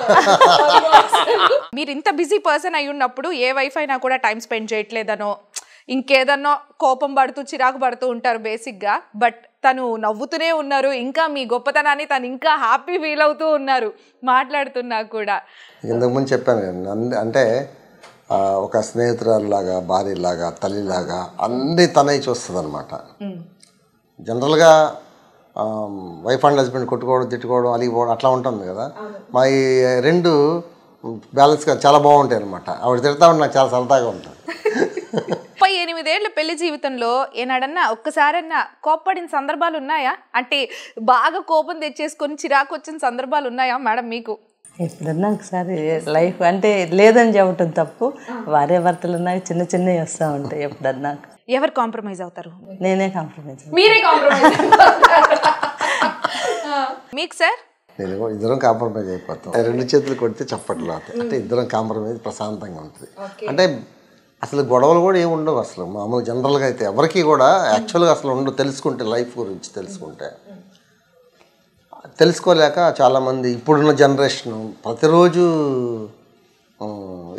మీరు ఇంత బిజీ పర్సన్ అయి ఉన్నప్పుడు ఏ వైఫ్ అయినా కూడా టైం స్పెండ్ చేయట్లేదనో ఇంకేదన్నో కోపం పడుతూ చిరాకు పడుతూ ఉంటారు బేసిక్గా బట్ తను నవ్వుతూనే ఉన్నారు ఇంకా మీ గొప్పతనాన్ని తను ఇంకా హ్యాపీ ఫీల్ అవుతూ ఉన్నారు మాట్లాడుతున్నా కూడా ఇంతకుముందు చెప్పాను అంటే ఒక స్నేహితురాలులాగా భార్యలాగా తల్లిలాగా అన్నీ తనే చూస్తుంది అనమాట జనరల్గా వైఫ్ అండ్ హస్బెండ్ కొట్టుకోవడం తిట్టుకోవడం అలిగిపోవడం అట్లా ఉంటుంది కదా మా ఈ రెండు బ్యాలెన్స్గా చాలా బాగుంటాయి అనమాట ఆవిడ తిడతా ఉంటే నాకు చాలా సరదాగా ఉంటుంది ముప్పై ఎనిమిదేళ్ల పెళ్లి జీవితంలో ఏనాడన్నా ఒక్కసారన్నా కోప్పడిన సందర్భాలు ఉన్నాయా అంటే బాగా కోపం తెచ్చేసుకొని చిరాకు వచ్చిన సందర్భాలు ఉన్నాయా మేడం మీకు ఎప్పుడన్నా ఒకసారి లైఫ్ అంటే లేదని చెప్పటం తప్పు వారే భర్తలు ఉన్నాయి చిన్న చిన్నవి వస్తూ ఉంటాయి ఎప్పుడన్నా ఎవరు కాంప్రమైజ్ అవుతారు నేనే కాంప్రమైజ్ మీరే మీకు సార్ నేను ఇద్దరం కాంప్రమైజ్ అయిపోతాం రెండు చేతులు కొడితే చప్పట్లు అవుతాయి అంటే ఇద్దరం కాంప్రమైజ్ ప్రశాంతంగా ఉంటుంది అంటే అసలు గొడవలు కూడా ఏమి ఉండవు అసలు మామూలు జనరల్గా అయితే ఎవరికి కూడా యాక్చువల్గా అసలు ఉండవు తెలుసుకుంటే లైఫ్ గురించి తెలుసుకుంటే తెలుసుకోలేక చాలామంది ఇప్పుడున్న జనరేషన్ ప్రతిరోజు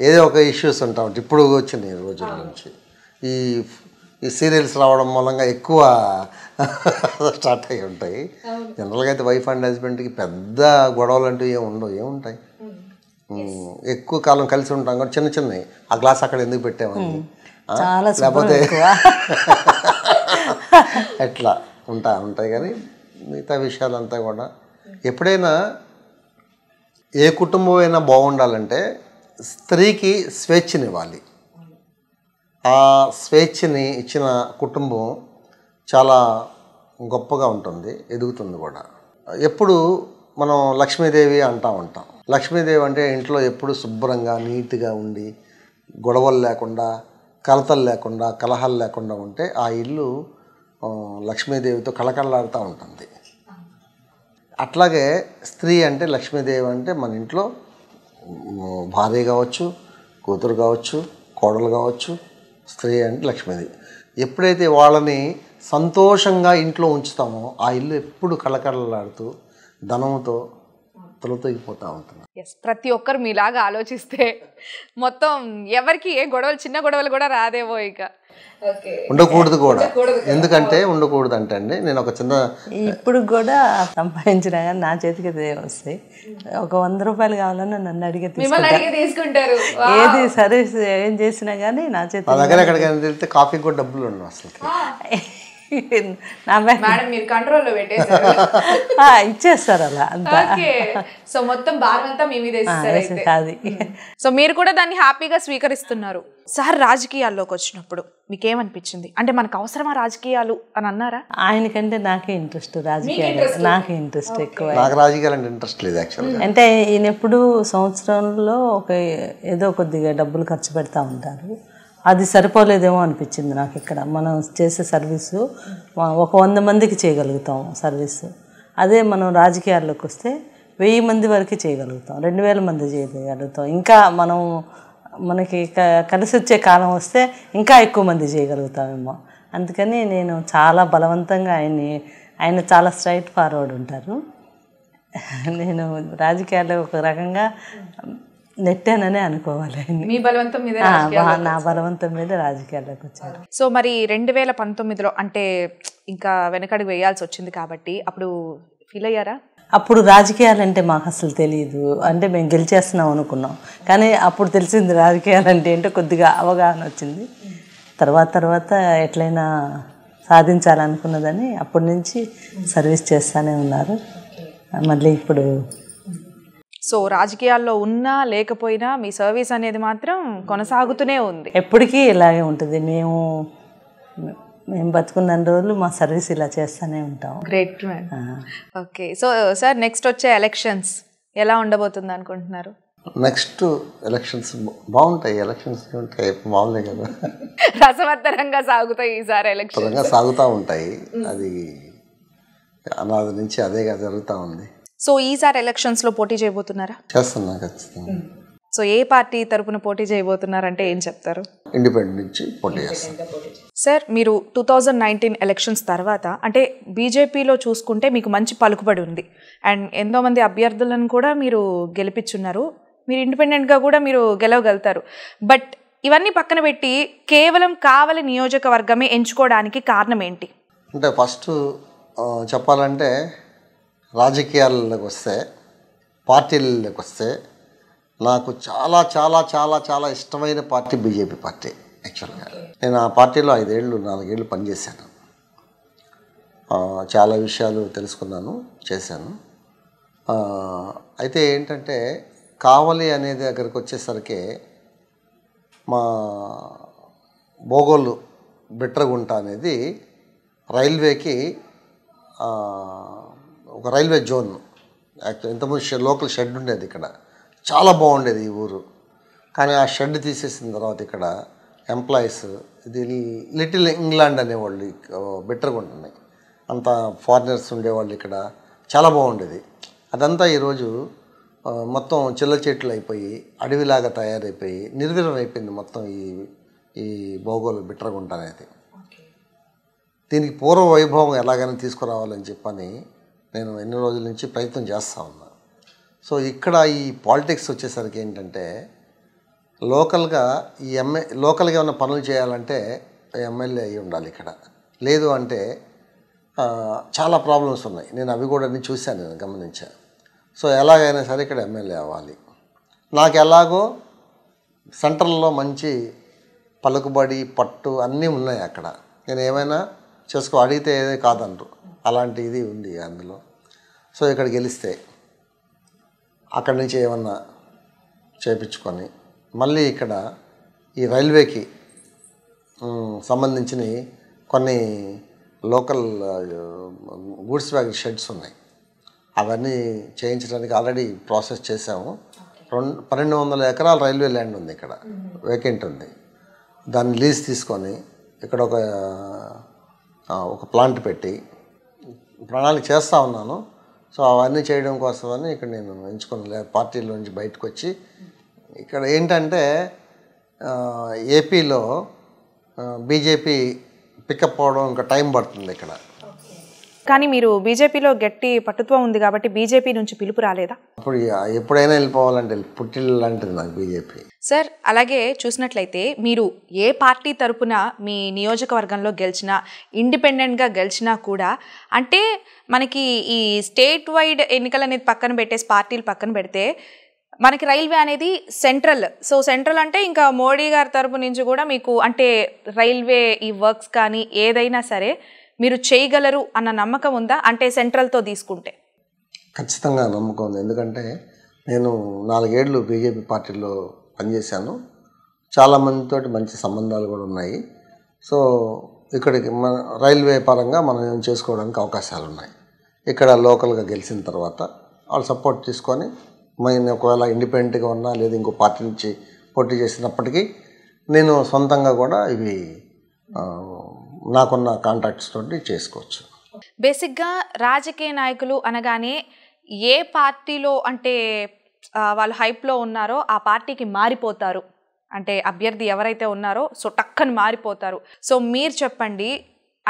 ఏదో ఒక ఇష్యూస్ ఉంటా ఇప్పుడు వచ్చినాయి రోజుల నుంచి ఈ ఈ సీరియల్స్ రావడం మూలంగా ఎక్కువ స్టార్ట్ అయ్యి ఉంటాయి జనరల్గా అయితే వైఫ్ అండ్ హస్బెండ్కి పెద్ద గొడవలు అంటూ ఏమి ఉండవు ఏముంటాయి ఎక్కువ కాలం కలిసి ఉంటాం కానీ చిన్న చిన్నవి ఆ గ్లాస్ అక్కడ ఎందుకు పెట్టామని లేకపోతే ఎట్లా ఉంటా ఉంటాయి కానీ మిగతా విషయాలంతా కూడా ఎప్పుడైనా ఏ కుటుంబం అయినా బాగుండాలంటే స్త్రీకి స్వేచ్ఛనివ్వాలి ఆ స్వేచ్ఛని ఇచ్చిన కుటుంబం చాలా గొప్పగా ఉంటుంది ఎదుగుతుంది కూడా ఎప్పుడు మనం లక్ష్మీదేవి అంటా ఉంటాం లక్ష్మీదేవి అంటే ఇంట్లో ఎప్పుడు శుభ్రంగా నీట్గా ఉండి గొడవలు లేకుండా కలతలు లేకుండా కలహాలు లేకుండా ఉంటే ఆ ఇల్లు లక్ష్మీదేవితో కళకళలాడుతూ ఉంటుంది అట్లాగే స్త్రీ అంటే లక్ష్మీదేవి అంటే మన ఇంట్లో భార్య కావచ్చు కూతురు కావచ్చు కోడలు కావచ్చు స్త్రీ అంటే లక్ష్మీదేవి ఎప్పుడైతే వాళ్ళని సంతోషంగా ఇంట్లో ఉంచుతామో ఆ ఇల్లు ఎప్పుడు కళకళలాడుతూ ధనంతో తొలతొగిపోతూ ఉంటున్నారు ఎస్ ప్రతి ఒక్కరు మీలాగా ఆలోచిస్తే మొత్తం ఎవరికి ఏ గొడవలు చిన్న గొడవలు కూడా రాదేవో ఇక ఉండకూడదు కూడా ఎందుకంటే ఉండకూడదు అంటే అండి నేను ఒక చిన్న ఇప్పుడు కూడా సంపాదించిన నా చేతికి వస్తాయి ఒక వంద రూపాయలు కావాలని నన్ను అడిగే తీసుకుంటారు ఏది సరే ఏం చేసినా కానీ నా చేతి దగ్గర ఎక్కడికైనా కాఫీ కూడా డబ్బులు ఉండవు అసలు ah. నా మేడం మీరు కంట్రోల్లో పెట్టేసారు ఇచ్చేస్తారు అలా సో మొత్తం భారం అంతా మీ మీద సో మీరు కూడా దాన్ని హ్యాపీగా స్వీకరిస్తున్నారు సార్ రాజకీయాల్లోకి వచ్చినప్పుడు మీకేమనిపించింది అంటే మనకు అవసరమా రాజకీయాలు అని అన్నారా ఆయనకంటే నాకే ఇంట్రెస్ట్ రాజకీయాలు నాకే ఇంట్రెస్ట్ ఎక్కువ ఇంట్రెస్ట్ లేదు అంటే ఈయన ఎప్పుడు సంవత్సరంలో ఒక ఏదో కొద్దిగా డబ్బులు ఖర్చు పెడతా ఉంటారు అది సరిపోలేదేమో అనిపించింది నాకు ఇక్కడ మనం చేసే సర్వీసు ఒక వంద మందికి చేయగలుగుతాం సర్వీసు అదే మనం రాజకీయాల్లోకి వస్తే వెయ్యి మంది వరకు చేయగలుగుతాం రెండు వేల మంది చేయగలుగుతాం ఇంకా మనం మనకి కలిసి వచ్చే కాలం వస్తే ఇంకా ఎక్కువ మంది చేయగలుగుతామేమో అందుకని నేను చాలా బలవంతంగా ఆయన్ని ఆయన చాలా స్ట్రైట్ ఫార్వర్డ్ ఉంటారు నేను రాజకీయాల్లో ఒక రకంగా నెట్టాననే అనుకోవాలి మీ బలవంతం మీద నా బలవంతం మీద రాజకీయాల్లోకి వచ్చారు సో మరి రెండు వేల పంతొమ్మిదిలో అంటే ఇంకా వెనకడుగు వేయాల్సి వచ్చింది కాబట్టి అప్పుడు ఫీల్ అయ్యారా అప్పుడు రాజకీయాలంటే మాకు అసలు తెలియదు అంటే మేము గెలిచేస్తున్నాం అనుకున్నాం కానీ అప్పుడు తెలిసింది రాజకీయాలు అంటే ఏంటో కొద్దిగా అవగాహన వచ్చింది తర్వాత తర్వాత ఎట్లయినా సాధించాలనుకున్నదని అప్పటి నుంచి సర్వీస్ చేస్తూనే ఉన్నారు మళ్ళీ ఇప్పుడు సో రాజకీయాల్లో ఉన్నా లేకపోయినా మీ సర్వీస్ అనేది మాత్రం కొనసాగుతూనే ఉంది ఎప్పటికీ ఇలాగే ఉంటుంది మేము మేము బతుకున్న రోజులు మా సర్వీస్ ఇలా చేస్తూనే ఉంటాం great okay so sir next వచ్చే ఎలక్షన్స్ ఎలా ఉండబోతుంది అనుకుంటున్నారు నెక్స్ట్ ఎలక్షన్స్ బాగుంటాయి ఎలక్షన్స్ ఉంటాయి మామూలే కదా రసవత్తరంగా సాగుతాయి ఈసారి ఎలక్షన్ సాగుతూ ఉంటాయి అది అనాది నుంచి అదే జరుగుతూ ఉంది సో ఈసారి ఎలక్షన్స్లో పోటీ చేయబోతున్నారా సో ఏ పార్టీ తరపున పోటీ చేయబోతున్నారంటే ఏం చెప్తారు ఇండిపెండెంట్ నుంచి పోటీ సార్ మీరు టూ థౌజండ్ నైన్టీన్ ఎలక్షన్స్ తర్వాత అంటే బీజేపీలో చూసుకుంటే మీకు మంచి పలుకుబడి ఉంది అండ్ ఎంతో మంది అభ్యర్థులను కూడా మీరు గెలిపించున్నారు మీరు ఇండిపెండెంట్గా కూడా మీరు గెలవగలుగుతారు బట్ ఇవన్నీ పక్కన పెట్టి కేవలం కావలి నియోజకవర్గమే ఎంచుకోవడానికి కారణం ఏంటి అంటే ఫస్ట్ చెప్పాలంటే రాజకీయాల్లోకి వస్తే పార్టీలలోకి వస్తే నాకు చాలా చాలా చాలా చాలా ఇష్టమైన పార్టీ బీజేపీ పార్టీ యాక్చువల్గా నేను ఆ పార్టీలో ఐదేళ్ళు నాలుగేళ్ళు పనిచేశాను చాలా విషయాలు తెలుసుకున్నాను చేశాను అయితే ఏంటంటే కావలి అనే దగ్గరకు వచ్చేసరికి మా బోగోలు బిట్రగుంట అనేది రైల్వేకి ఒక రైల్వే జోన్ యాక్చువల్ ఇంతకుముందు లోకల్ షెడ్ ఉండేది ఇక్కడ చాలా బాగుండేది ఈ ఊరు కానీ ఆ షెడ్ తీసేసిన తర్వాత ఇక్కడ ఎంప్లాయీస్ ఇది లిటిల్ ఇంగ్లాండ్ అనేవాళ్ళు బెటర్గా ఉంటున్నాయి అంత ఫారినర్స్ ఉండేవాళ్ళు ఇక్కడ చాలా బాగుండేది అదంతా ఈరోజు మొత్తం చిల్ల చెట్లు అయిపోయి అడవిలాగా తయారైపోయి నిర్విరం అయిపోయింది మొత్తం ఈ ఈ భౌగోళ బిట్రగుంట అనేది దీనికి పూర్వ వైభవం ఎలాగైనా తీసుకురావాలని చెప్పని నేను ఎన్ని రోజుల నుంచి ప్రయత్నం చేస్తూ ఉన్నా సో ఇక్కడ ఈ పాలిటిక్స్ వచ్చేసరికి ఏంటంటే లోకల్గా ఈ ఎంఏ లోకల్గా ఏమైనా పనులు చేయాలంటే ఎమ్మెల్యే అయి ఉండాలి ఇక్కడ లేదు అంటే చాలా ప్రాబ్లమ్స్ ఉన్నాయి నేను అవి కూడా అన్నీ చూశాను నేను గమనించాను సో ఎలాగైనా సరే ఇక్కడ ఎమ్మెల్యే అవ్వాలి నాకు ఎలాగో సెంట్రల్లో మంచి పలుకుబడి పట్టు అన్నీ ఉన్నాయి అక్కడ నేను ఏమైనా చేసుకో అడిగితే ఏదే కాదంటారు అలాంటి ఇది ఉంది అందులో సో ఇక్కడ గెలిస్తే అక్కడి నుంచి ఏమన్నా చేపించుకొని మళ్ళీ ఇక్కడ ఈ రైల్వేకి సంబంధించిన కొన్ని లోకల్ గూడ్స్ బ్యాగ్ షెడ్స్ ఉన్నాయి అవన్నీ చేయించడానికి ఆల్రెడీ ప్రాసెస్ చేసాము రెండు పన్నెండు వందల ఎకరాల రైల్వే ల్యాండ్ ఉంది ఇక్కడ వేకెంట్ ఉంది దాన్ని లీజ్ తీసుకొని ఇక్కడ ఒక ఒక ప్లాంట్ పెట్టి ప్రణాళిక చేస్తూ ఉన్నాను సో అవన్నీ చేయడం కోసమని ఇక్కడ నేను పార్టీలో నుంచి బయటకు వచ్చి ఇక్కడ ఏంటంటే ఏపీలో బీజేపీ పికప్ అవ్వడం ఇంకా టైం పడుతుంది ఇక్కడ కానీ మీరు బీజేపీలో గట్టి పట్టుత్వం ఉంది కాబట్టి బీజేపీ నుంచి పిలుపు రాలేదా అప్పుడు ఎప్పుడైనా వెళ్ళిపోవాలంటే పుట్టిల్లంటుంది నాకు బీజేపీ సార్ అలాగే చూసినట్లయితే మీరు ఏ పార్టీ తరపున మీ నియోజకవర్గంలో గెలిచినా ఇండిపెండెంట్గా గెలిచినా కూడా అంటే మనకి ఈ స్టేట్ వైడ్ ఎన్నికలు అనేది పక్కన పెట్టేసి పార్టీలు పక్కన పెడితే మనకి రైల్వే అనేది సెంట్రల్ సో సెంట్రల్ అంటే ఇంకా మోడీ గారి తరపు నుంచి కూడా మీకు అంటే రైల్వే ఈ వర్క్స్ కానీ ఏదైనా సరే మీరు చేయగలరు అన్న నమ్మకం ఉందా అంటే సెంట్రల్తో తీసుకుంటే ఖచ్చితంగా నమ్మకం ఉంది ఎందుకంటే నేను నాలుగేళ్లు బీజేపీ పార్టీలో పనిచేశాను చాలామందితో మంచి సంబంధాలు కూడా ఉన్నాయి సో ఇక్కడికి మన రైల్వే పరంగా మనం ఏం చేసుకోవడానికి అవకాశాలు ఉన్నాయి ఇక్కడ లోకల్గా గెలిచిన తర్వాత వాళ్ళు సపోర్ట్ తీసుకొని మేము ఒకవేళ ఇండిపెండెంట్గా ఉన్నా లేదా ఇంకో పార్టీ నుంచి పోటీ చేసినప్పటికీ నేను సొంతంగా కూడా ఇవి నాకున్న కాంటాక్ట్స్ తోటి చేసుకోవచ్చు బేసిక్గా రాజకీయ నాయకులు అనగానే ఏ పార్టీలో అంటే వాళ్ళు హైప్లో ఉన్నారో ఆ పార్టీకి మారిపోతారు అంటే అభ్యర్థి ఎవరైతే ఉన్నారో సో టక్కని మారిపోతారు సో మీరు చెప్పండి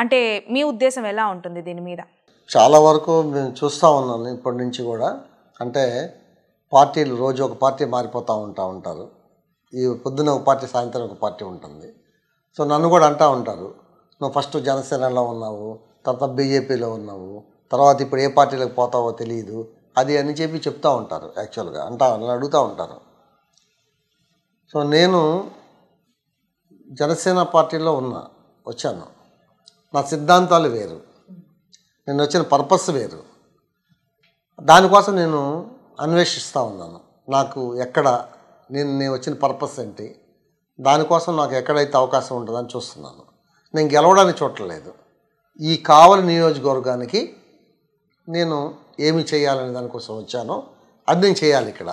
అంటే మీ ఉద్దేశం ఎలా ఉంటుంది దీని మీద చాలా వరకు మేము చూస్తూ ఉన్నాను ఇప్పటి నుంచి కూడా అంటే పార్టీలు రోజు ఒక పార్టీ మారిపోతూ ఉంటా ఉంటారు ఈ పొద్దున ఒక పార్టీ సాయంత్రం ఒక పార్టీ ఉంటుంది సో నన్ను కూడా అంటూ ఉంటారు నువ్వు ఫస్ట్ జనసేనలో ఉన్నావు తర్వాత బీజేపీలో ఉన్నావు తర్వాత ఇప్పుడు ఏ పార్టీలకు పోతావో తెలియదు అది అని చెప్పి చెప్తూ ఉంటారు యాక్చువల్గా అంటా అడుగుతూ ఉంటారు సో నేను జనసేన పార్టీలో ఉన్నా వచ్చాను నా సిద్ధాంతాలు వేరు నేను వచ్చిన పర్పస్ వేరు దానికోసం నేను అన్వేషిస్తూ ఉన్నాను నాకు ఎక్కడ నేను నేను వచ్చిన పర్పస్ ఏంటి దానికోసం నాకు ఎక్కడైతే అవకాశం ఉంటుందని చూస్తున్నాను నేను గెలవడానికి చూడలేదు ఈ కావలి నియోజకవర్గానికి నేను ఏమి చేయాలనే దానికోసం వచ్చానో అది నేను చేయాలి ఇక్కడ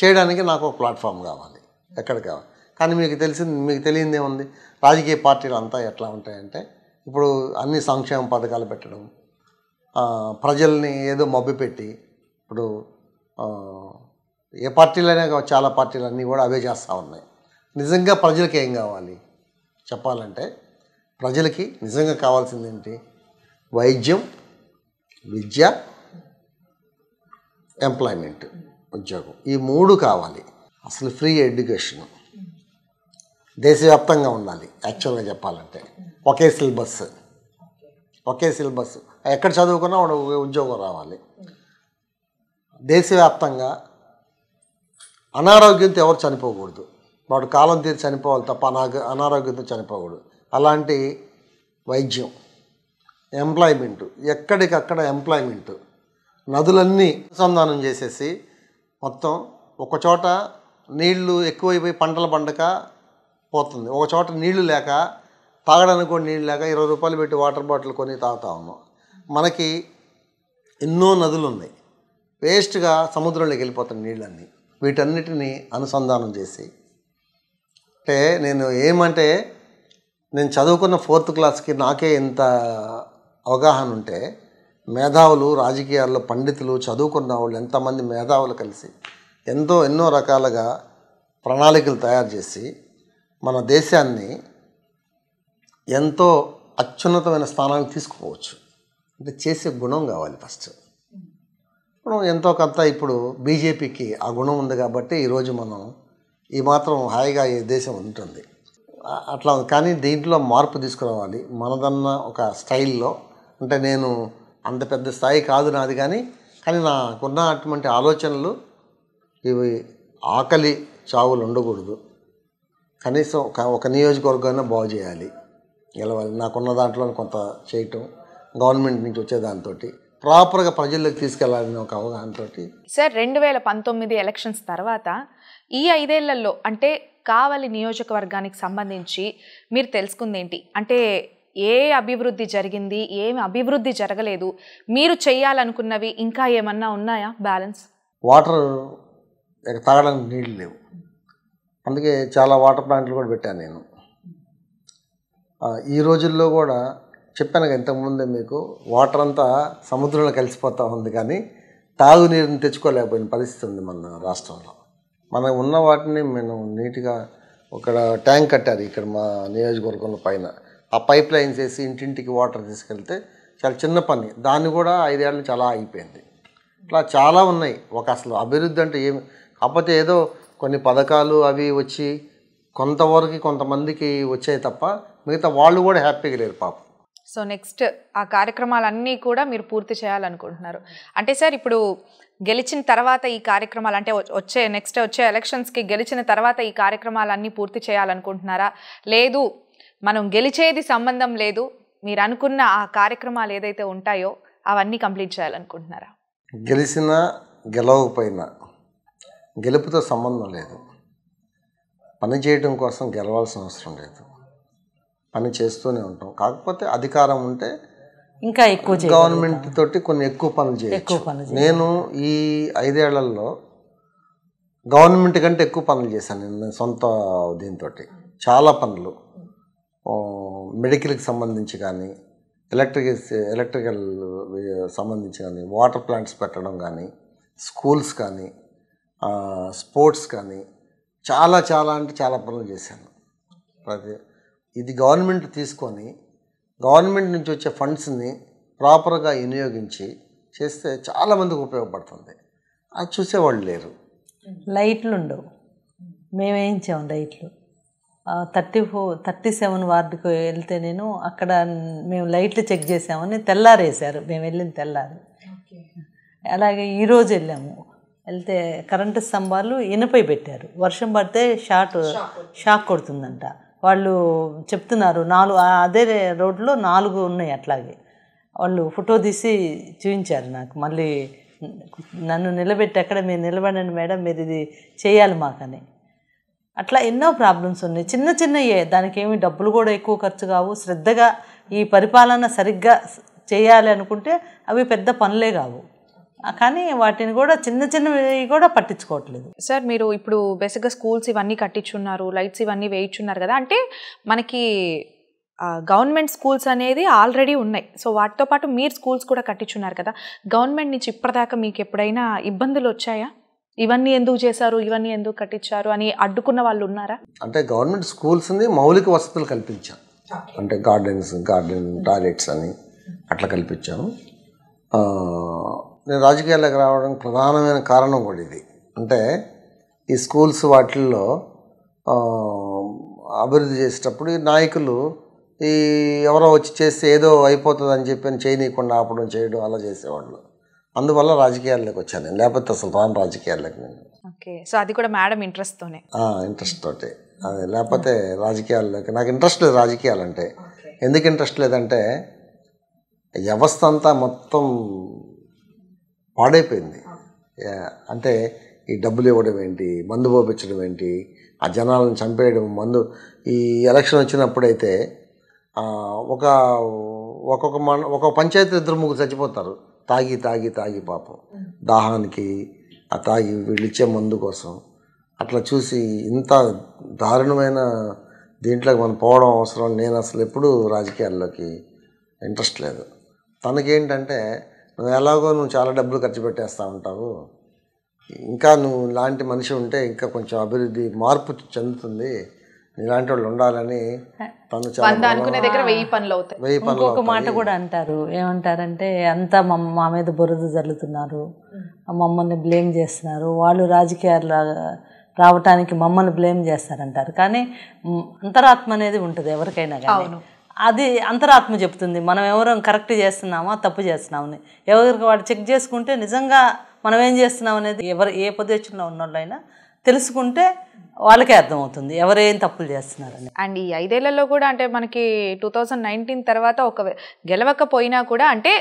చేయడానికి నాకు ఒక ప్లాట్ఫామ్ కావాలి ఎక్కడ కావాలి కానీ మీకు తెలిసింది మీకు తెలియదే ఏముంది రాజకీయ పార్టీలు అంతా ఎట్లా ఉంటాయంటే ఇప్పుడు అన్ని సంక్షేమ పథకాలు పెట్టడం ప్రజల్ని ఏదో మబ్బి పెట్టి ఇప్పుడు ఏ పార్టీలైనా చాలా పార్టీలు అన్నీ కూడా అవే చేస్తూ ఉన్నాయి నిజంగా ప్రజలకు ఏం కావాలి చెప్పాలంటే ప్రజలకి నిజంగా కావాల్సింది ఏంటి వైద్యం విద్య ఎంప్లాయ్మెంట్ ఉద్యోగం ఈ మూడు కావాలి అసలు ఫ్రీ ఎడ్యుకేషన్ దేశవ్యాప్తంగా ఉండాలి యాక్చువల్గా చెప్పాలంటే ఒకే సిలబస్ ఒకే సిలబస్ ఎక్కడ చదువుకున్నా వాడు ఉద్యోగం రావాలి దేశవ్యాప్తంగా అనారోగ్యంతో ఎవరు చనిపోకూడదు వాడు కాలం తీరి చనిపోవాలి తప్ప అనారోగ్యంతో చనిపోకూడదు అలాంటి వైద్యం ఎంప్లాయ్మెంట్ ఎక్కడికక్కడ ఎంప్లాయ్మెంట్ నదులన్నీ అనుసంధానం చేసేసి మొత్తం ఒకచోట నీళ్లు ఎక్కువైపోయి పంటలు పండక పోతుంది ఒక చోట నీళ్లు లేక తాగడానికి కూడా నీళ్ళు లేక ఇరవై రూపాయలు పెట్టి వాటర్ బాటిల్ కొని తాగుతా ఉన్నాం మనకి ఎన్నో నదులు ఉన్నాయి వేస్ట్గా సముద్రంలోకి వెళ్ళిపోతున్న నీళ్ళన్నీ వీటన్నిటిని అనుసంధానం చేసి అంటే నేను ఏమంటే నేను చదువుకున్న ఫోర్త్ క్లాస్కి నాకే ఇంత అవగాహన ఉంటే మేధావులు రాజకీయాల్లో పండితులు చదువుకున్న వాళ్ళు ఎంతమంది మేధావులు కలిసి ఎంతో ఎన్నో రకాలుగా ప్రణాళికలు తయారు చేసి మన దేశాన్ని ఎంతో అత్యున్నతమైన స్థానానికి తీసుకుపోవచ్చు అంటే చేసే గుణం కావాలి ఫస్ట్ మనం ఎంతో కొంత ఇప్పుడు బీజేపీకి ఆ గుణం ఉంది కాబట్టి ఈరోజు మనం ఈ మాత్రం హాయిగా ఈ దేశం ఉంటుంది అట్లా కానీ దీంట్లో మార్పు తీసుకురావాలి మనదన్న ఒక స్టైల్లో అంటే నేను అంత పెద్ద స్థాయి కాదు నాది కానీ కానీ నాకున్న అటువంటి ఆలోచనలు ఇవి ఆకలి చావులు ఉండకూడదు కనీసం ఒక ఒక నియోజకవర్గాన్ని బాగు చేయాలి గెలవాలి నాకున్న దాంట్లో కొంత చేయటం గవర్నమెంట్ నుంచి వచ్చే దాంతో ప్రాపర్గా ప్రజల్లోకి తీసుకెళ్లాలని ఒక అవగాహనతోటి సార్ రెండు వేల పంతొమ్మిది ఎలక్షన్స్ తర్వాత ఈ ఐదేళ్లలో అంటే కావలి నియోజకవర్గానికి సంబంధించి మీరు తెలుసుకుంది ఏంటి అంటే ఏ అభివృద్ధి జరిగింది ఏమి అభివృద్ధి జరగలేదు మీరు చేయాలనుకున్నవి ఇంకా ఏమన్నా ఉన్నాయా బ్యాలెన్స్ వాటర్ తాగడానికి నీళ్ళు లేవు అందుకే చాలా వాటర్ ప్లాంట్లు కూడా పెట్టాను నేను ఈ రోజుల్లో కూడా చెప్పాను ఇంతకుముందే మీకు వాటర్ అంతా సముద్రంలో కలిసిపోతూ ఉంది కానీ తాగునీరుని తెచ్చుకోలేకపోయిన పరిస్థితి ఉంది మన రాష్ట్రంలో మనం ఉన్న వాటిని మేము నీట్గా ఒక ట్యాంక్ కట్టారు ఇక్కడ మా నియోజకవర్గంలో పైన ఆ పైప్ లైన్స్ వేసి ఇంటింటికి వాటర్ తీసుకెళ్తే చాలా చిన్న పని దాన్ని కూడా ఐదేళ్ళు చాలా అయిపోయింది ఇట్లా చాలా ఉన్నాయి ఒక అసలు అభివృద్ధి అంటే ఏమి కాకపోతే ఏదో కొన్ని పథకాలు అవి వచ్చి కొంతవరకు కొంతమందికి వచ్చాయి తప్ప మిగతా వాళ్ళు కూడా హ్యాపీగా లేరు పాపం సో నెక్స్ట్ ఆ కార్యక్రమాలన్నీ కూడా మీరు పూర్తి చేయాలనుకుంటున్నారు అంటే సార్ ఇప్పుడు గెలిచిన తర్వాత ఈ కార్యక్రమాలు అంటే వచ్చే నెక్స్ట్ వచ్చే ఎలక్షన్స్కి గెలిచిన తర్వాత ఈ కార్యక్రమాలన్నీ పూర్తి చేయాలనుకుంటున్నారా లేదు మనం గెలిచేది సంబంధం లేదు మీరు అనుకున్న ఆ కార్యక్రమాలు ఏదైతే ఉంటాయో అవన్నీ కంప్లీట్ చేయాలనుకుంటున్నారా గెలిచిన గెలవకపోయినా గెలుపుతో సంబంధం లేదు పనిచేయడం కోసం గెలవాల్సిన అవసరం లేదు పని చేస్తూనే ఉంటాం కాకపోతే అధికారం ఉంటే ఇంకా ఎక్కువ గవర్నమెంట్ తోటి కొన్ని ఎక్కువ పనులు చేయొచ్చు నేను ఈ ఐదేళ్లలో గవర్నమెంట్ కంటే ఎక్కువ పనులు చేశాను నేను సొంత దీంతో చాలా పనులు మెడికల్కి సంబంధించి కానీ ఎలక్ట్రిక్ ఎలక్ట్రికల్ సంబంధించి కానీ వాటర్ ప్లాంట్స్ పెట్టడం కానీ స్కూల్స్ కానీ స్పోర్ట్స్ కానీ చాలా చాలా అంటే చాలా పనులు చేశాను ప్రతి ఇది గవర్నమెంట్ తీసుకొని గవర్నమెంట్ నుంచి వచ్చే ఫండ్స్ని ప్రాపర్గా వినియోగించి చేస్తే చాలామందికి ఉపయోగపడుతుంది అది చూసేవాళ్ళు లేరు లైట్లు ఉండవు మేమేయించాం లైట్లు థర్టీ ఫోర్ థర్టీ సెవెన్ వార్డుకు వెళ్తే నేను అక్కడ మేము లైట్లు చెక్ చేసామని తెల్లారేసారు మేము వెళ్ళిన తెల్లారు అలాగే ఈరోజు వెళ్ళాము వెళ్తే కరెంటు స్తంభాలు ఇనపై పెట్టారు వర్షం పడితే షార్ట్ షాక్ కొడుతుందంట వాళ్ళు చెప్తున్నారు నాలుగు అదే రోడ్లో నాలుగు ఉన్నాయి అట్లాగే వాళ్ళు ఫోటో తీసి చూపించారు నాకు మళ్ళీ నన్ను నిలబెట్టి అక్కడ మీరు నిలబడండి మేడం మీరు ఇది చేయాలి మాకని అట్లా ఎన్నో ప్రాబ్లమ్స్ ఉన్నాయి చిన్న చిన్నయే దానికి ఏమి డబ్బులు కూడా ఎక్కువ ఖర్చు కావు శ్రద్ధగా ఈ పరిపాలన సరిగ్గా చేయాలి అనుకుంటే అవి పెద్ద పనులే కావు కానీ వాటిని కూడా చిన్న చిన్నవి కూడా పట్టించుకోవట్లేదు సార్ మీరు ఇప్పుడు బేసిక్గా స్కూల్స్ ఇవన్నీ కట్టించున్నారు లైట్స్ ఇవన్నీ వేయించున్నారు కదా అంటే మనకి గవర్నమెంట్ స్కూల్స్ అనేది ఆల్రెడీ ఉన్నాయి సో వాటితో పాటు మీరు స్కూల్స్ కూడా కట్టించున్నారు కదా గవర్నమెంట్ నుంచి ఇప్పటిదాకా మీకు ఎప్పుడైనా ఇబ్బందులు వచ్చాయా ఇవన్నీ ఎందుకు చేశారు ఇవన్నీ ఎందుకు కట్టించారు అని అడ్డుకున్న వాళ్ళు ఉన్నారా అంటే గవర్నమెంట్ స్కూల్స్ మౌలిక వసతులు కల్పించాం అంటే గార్డెన్స్ గార్డెన్ టాయిలెట్స్ అని అట్లా కల్పించాము నేను రాజకీయాల్లోకి రావడం ప్రధానమైన కారణం కూడా ఇది అంటే ఈ స్కూల్స్ వాటిల్లో అభివృద్ధి చేసేటప్పుడు ఈ నాయకులు ఈ ఎవరో వచ్చి చేస్తే ఏదో అయిపోతుంది అని చెప్పి చేయనీయకుండా ఆపడం చేయడం అలా చేసేవాళ్ళు అందువల్ల రాజకీయాల్లోకి వచ్చాను నేను లేకపోతే అసలు రాను రాజకీయాల్లోకి నేను ఓకే సో అది కూడా మేడం ఇంట్రెస్ట్తోనే ఇంట్రెస్ట్ తోటి అదే లేకపోతే రాజకీయాల్లోకి నాకు ఇంట్రెస్ట్ లేదు రాజకీయాలంటే ఎందుకు ఇంట్రెస్ట్ లేదంటే వ్యవస్థ అంతా మొత్తం పాడైపోయింది అంటే ఈ డబ్బులు ఇవ్వడం ఏంటి మందు పోపించడం ఏంటి ఆ జనాలను చంపేయడం మందు ఈ ఎలక్షన్ వచ్చినప్పుడైతే ఒక ఒక్కొక్క మన ఒక పంచాయతీ ఇద్దరు ముగ్గురు చచ్చిపోతారు తాగి తాగి తాగి పాపం దాహానికి ఆ తాగి వీళ్ళు ఇచ్చే మందు కోసం అట్లా చూసి ఇంత దారుణమైన దీంట్లోకి మనం పోవడం అవసరం నేను అసలు ఎప్పుడూ రాజకీయాల్లోకి ఇంట్రెస్ట్ లేదు తనకేంటంటే నువ్వు ఎలాగో నువ్వు చాలా డబ్బులు ఖర్చు పెట్టేస్తూ ఉంటావు ఇంకా నువ్వు లాంటి మనిషి ఉంటే ఇంకా కొంచెం అభివృద్ధి మార్పు చెందుతుంది ఇలాంటి వాళ్ళు ఉండాలని తను అనుకునే దగ్గర వెయ్యి పనులు అవుతాయి వెయ్యి పనులు ఒక మాట కూడా అంటారు ఏమంటారంటే అంతా మా మీద బురద జల్లుతున్నారు మమ్మల్ని బ్లేమ్ చేస్తున్నారు వాళ్ళు రాజకీయాలు రావటానికి మమ్మల్ని బ్లేమ్ చేస్తారంటారు కానీ అంతరాత్మ అనేది ఉంటుంది ఎవరికైనా కానీ అది అంతరాత్మ చెప్తుంది మనం ఎవరో కరెక్ట్ చేస్తున్నామా తప్పు చేస్తున్నామని ఎవరికి వాడు చెక్ చేసుకుంటే నిజంగా మనం ఏం చేస్తున్నాం అనేది ఎవరు ఏ పొజిషన్లో ఉన్నోళ్ళైనా తెలుసుకుంటే వాళ్ళకే అర్థమవుతుంది ఎవరేం తప్పులు చేస్తున్నారని అండ్ ఈ ఐదేళ్లలో కూడా అంటే మనకి టూ థౌజండ్ నైన్టీన్ తర్వాత ఒక గెలవకపోయినా కూడా అంటే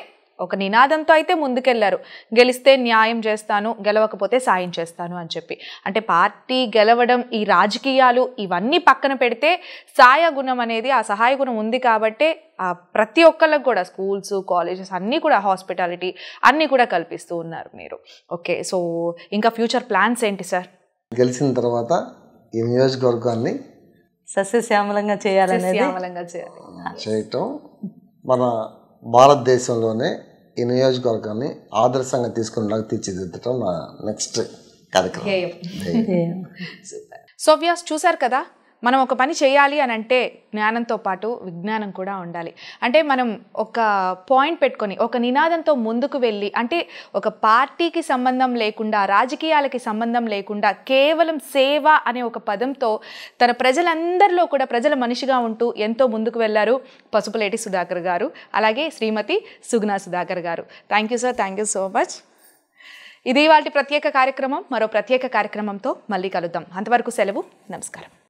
ఒక నినాదంతో అయితే ముందుకెళ్లారు గెలిస్తే న్యాయం చేస్తాను గెలవకపోతే సాయం చేస్తాను అని చెప్పి అంటే పార్టీ గెలవడం ఈ రాజకీయాలు ఇవన్నీ పక్కన పెడితే సాయ గుణం అనేది ఆ సహాయ గుణం ఉంది కాబట్టి ప్రతి ఒక్కళ్ళకి కూడా స్కూల్స్ కాలేజెస్ అన్నీ కూడా హాస్పిటాలిటీ అన్నీ కూడా కల్పిస్తూ ఉన్నారు మీరు ఓకే సో ఇంకా ఫ్యూచర్ ప్లాన్స్ ఏంటి సార్ గెలిచిన తర్వాత ఈ నియోజకవర్గాన్ని సస్యశ్యామలంగా చేయాలి చేయటం మన భారతదేశంలోనే ఈ నియోజకవర్గాన్ని ఆదర్శంగా తీసుకునేలాగా తీర్చిదిద్దటం నా నెక్స్ట్ కార్యక్రమం సోవ్యాస్ చూశారు కదా మనం ఒక పని చేయాలి అని అంటే జ్ఞానంతో పాటు విజ్ఞానం కూడా ఉండాలి అంటే మనం ఒక పాయింట్ పెట్టుకొని ఒక నినాదంతో ముందుకు వెళ్ళి అంటే ఒక పార్టీకి సంబంధం లేకుండా రాజకీయాలకి సంబంధం లేకుండా కేవలం సేవ అనే ఒక పదంతో తన ప్రజలందరిలో కూడా ప్రజల మనిషిగా ఉంటూ ఎంతో ముందుకు వెళ్ళారు పసుపులేటి సుధాకర్ గారు అలాగే శ్రీమతి Suguna Sudhakar garu thank you sir thank you so much ఇది వాటి ప్రత్యేక కార్యక్రమం మరో ప్రత్యేక కార్యక్రమంతో మళ్ళీ కలుద్దాం అంతవరకు సెలవు నమస్కారం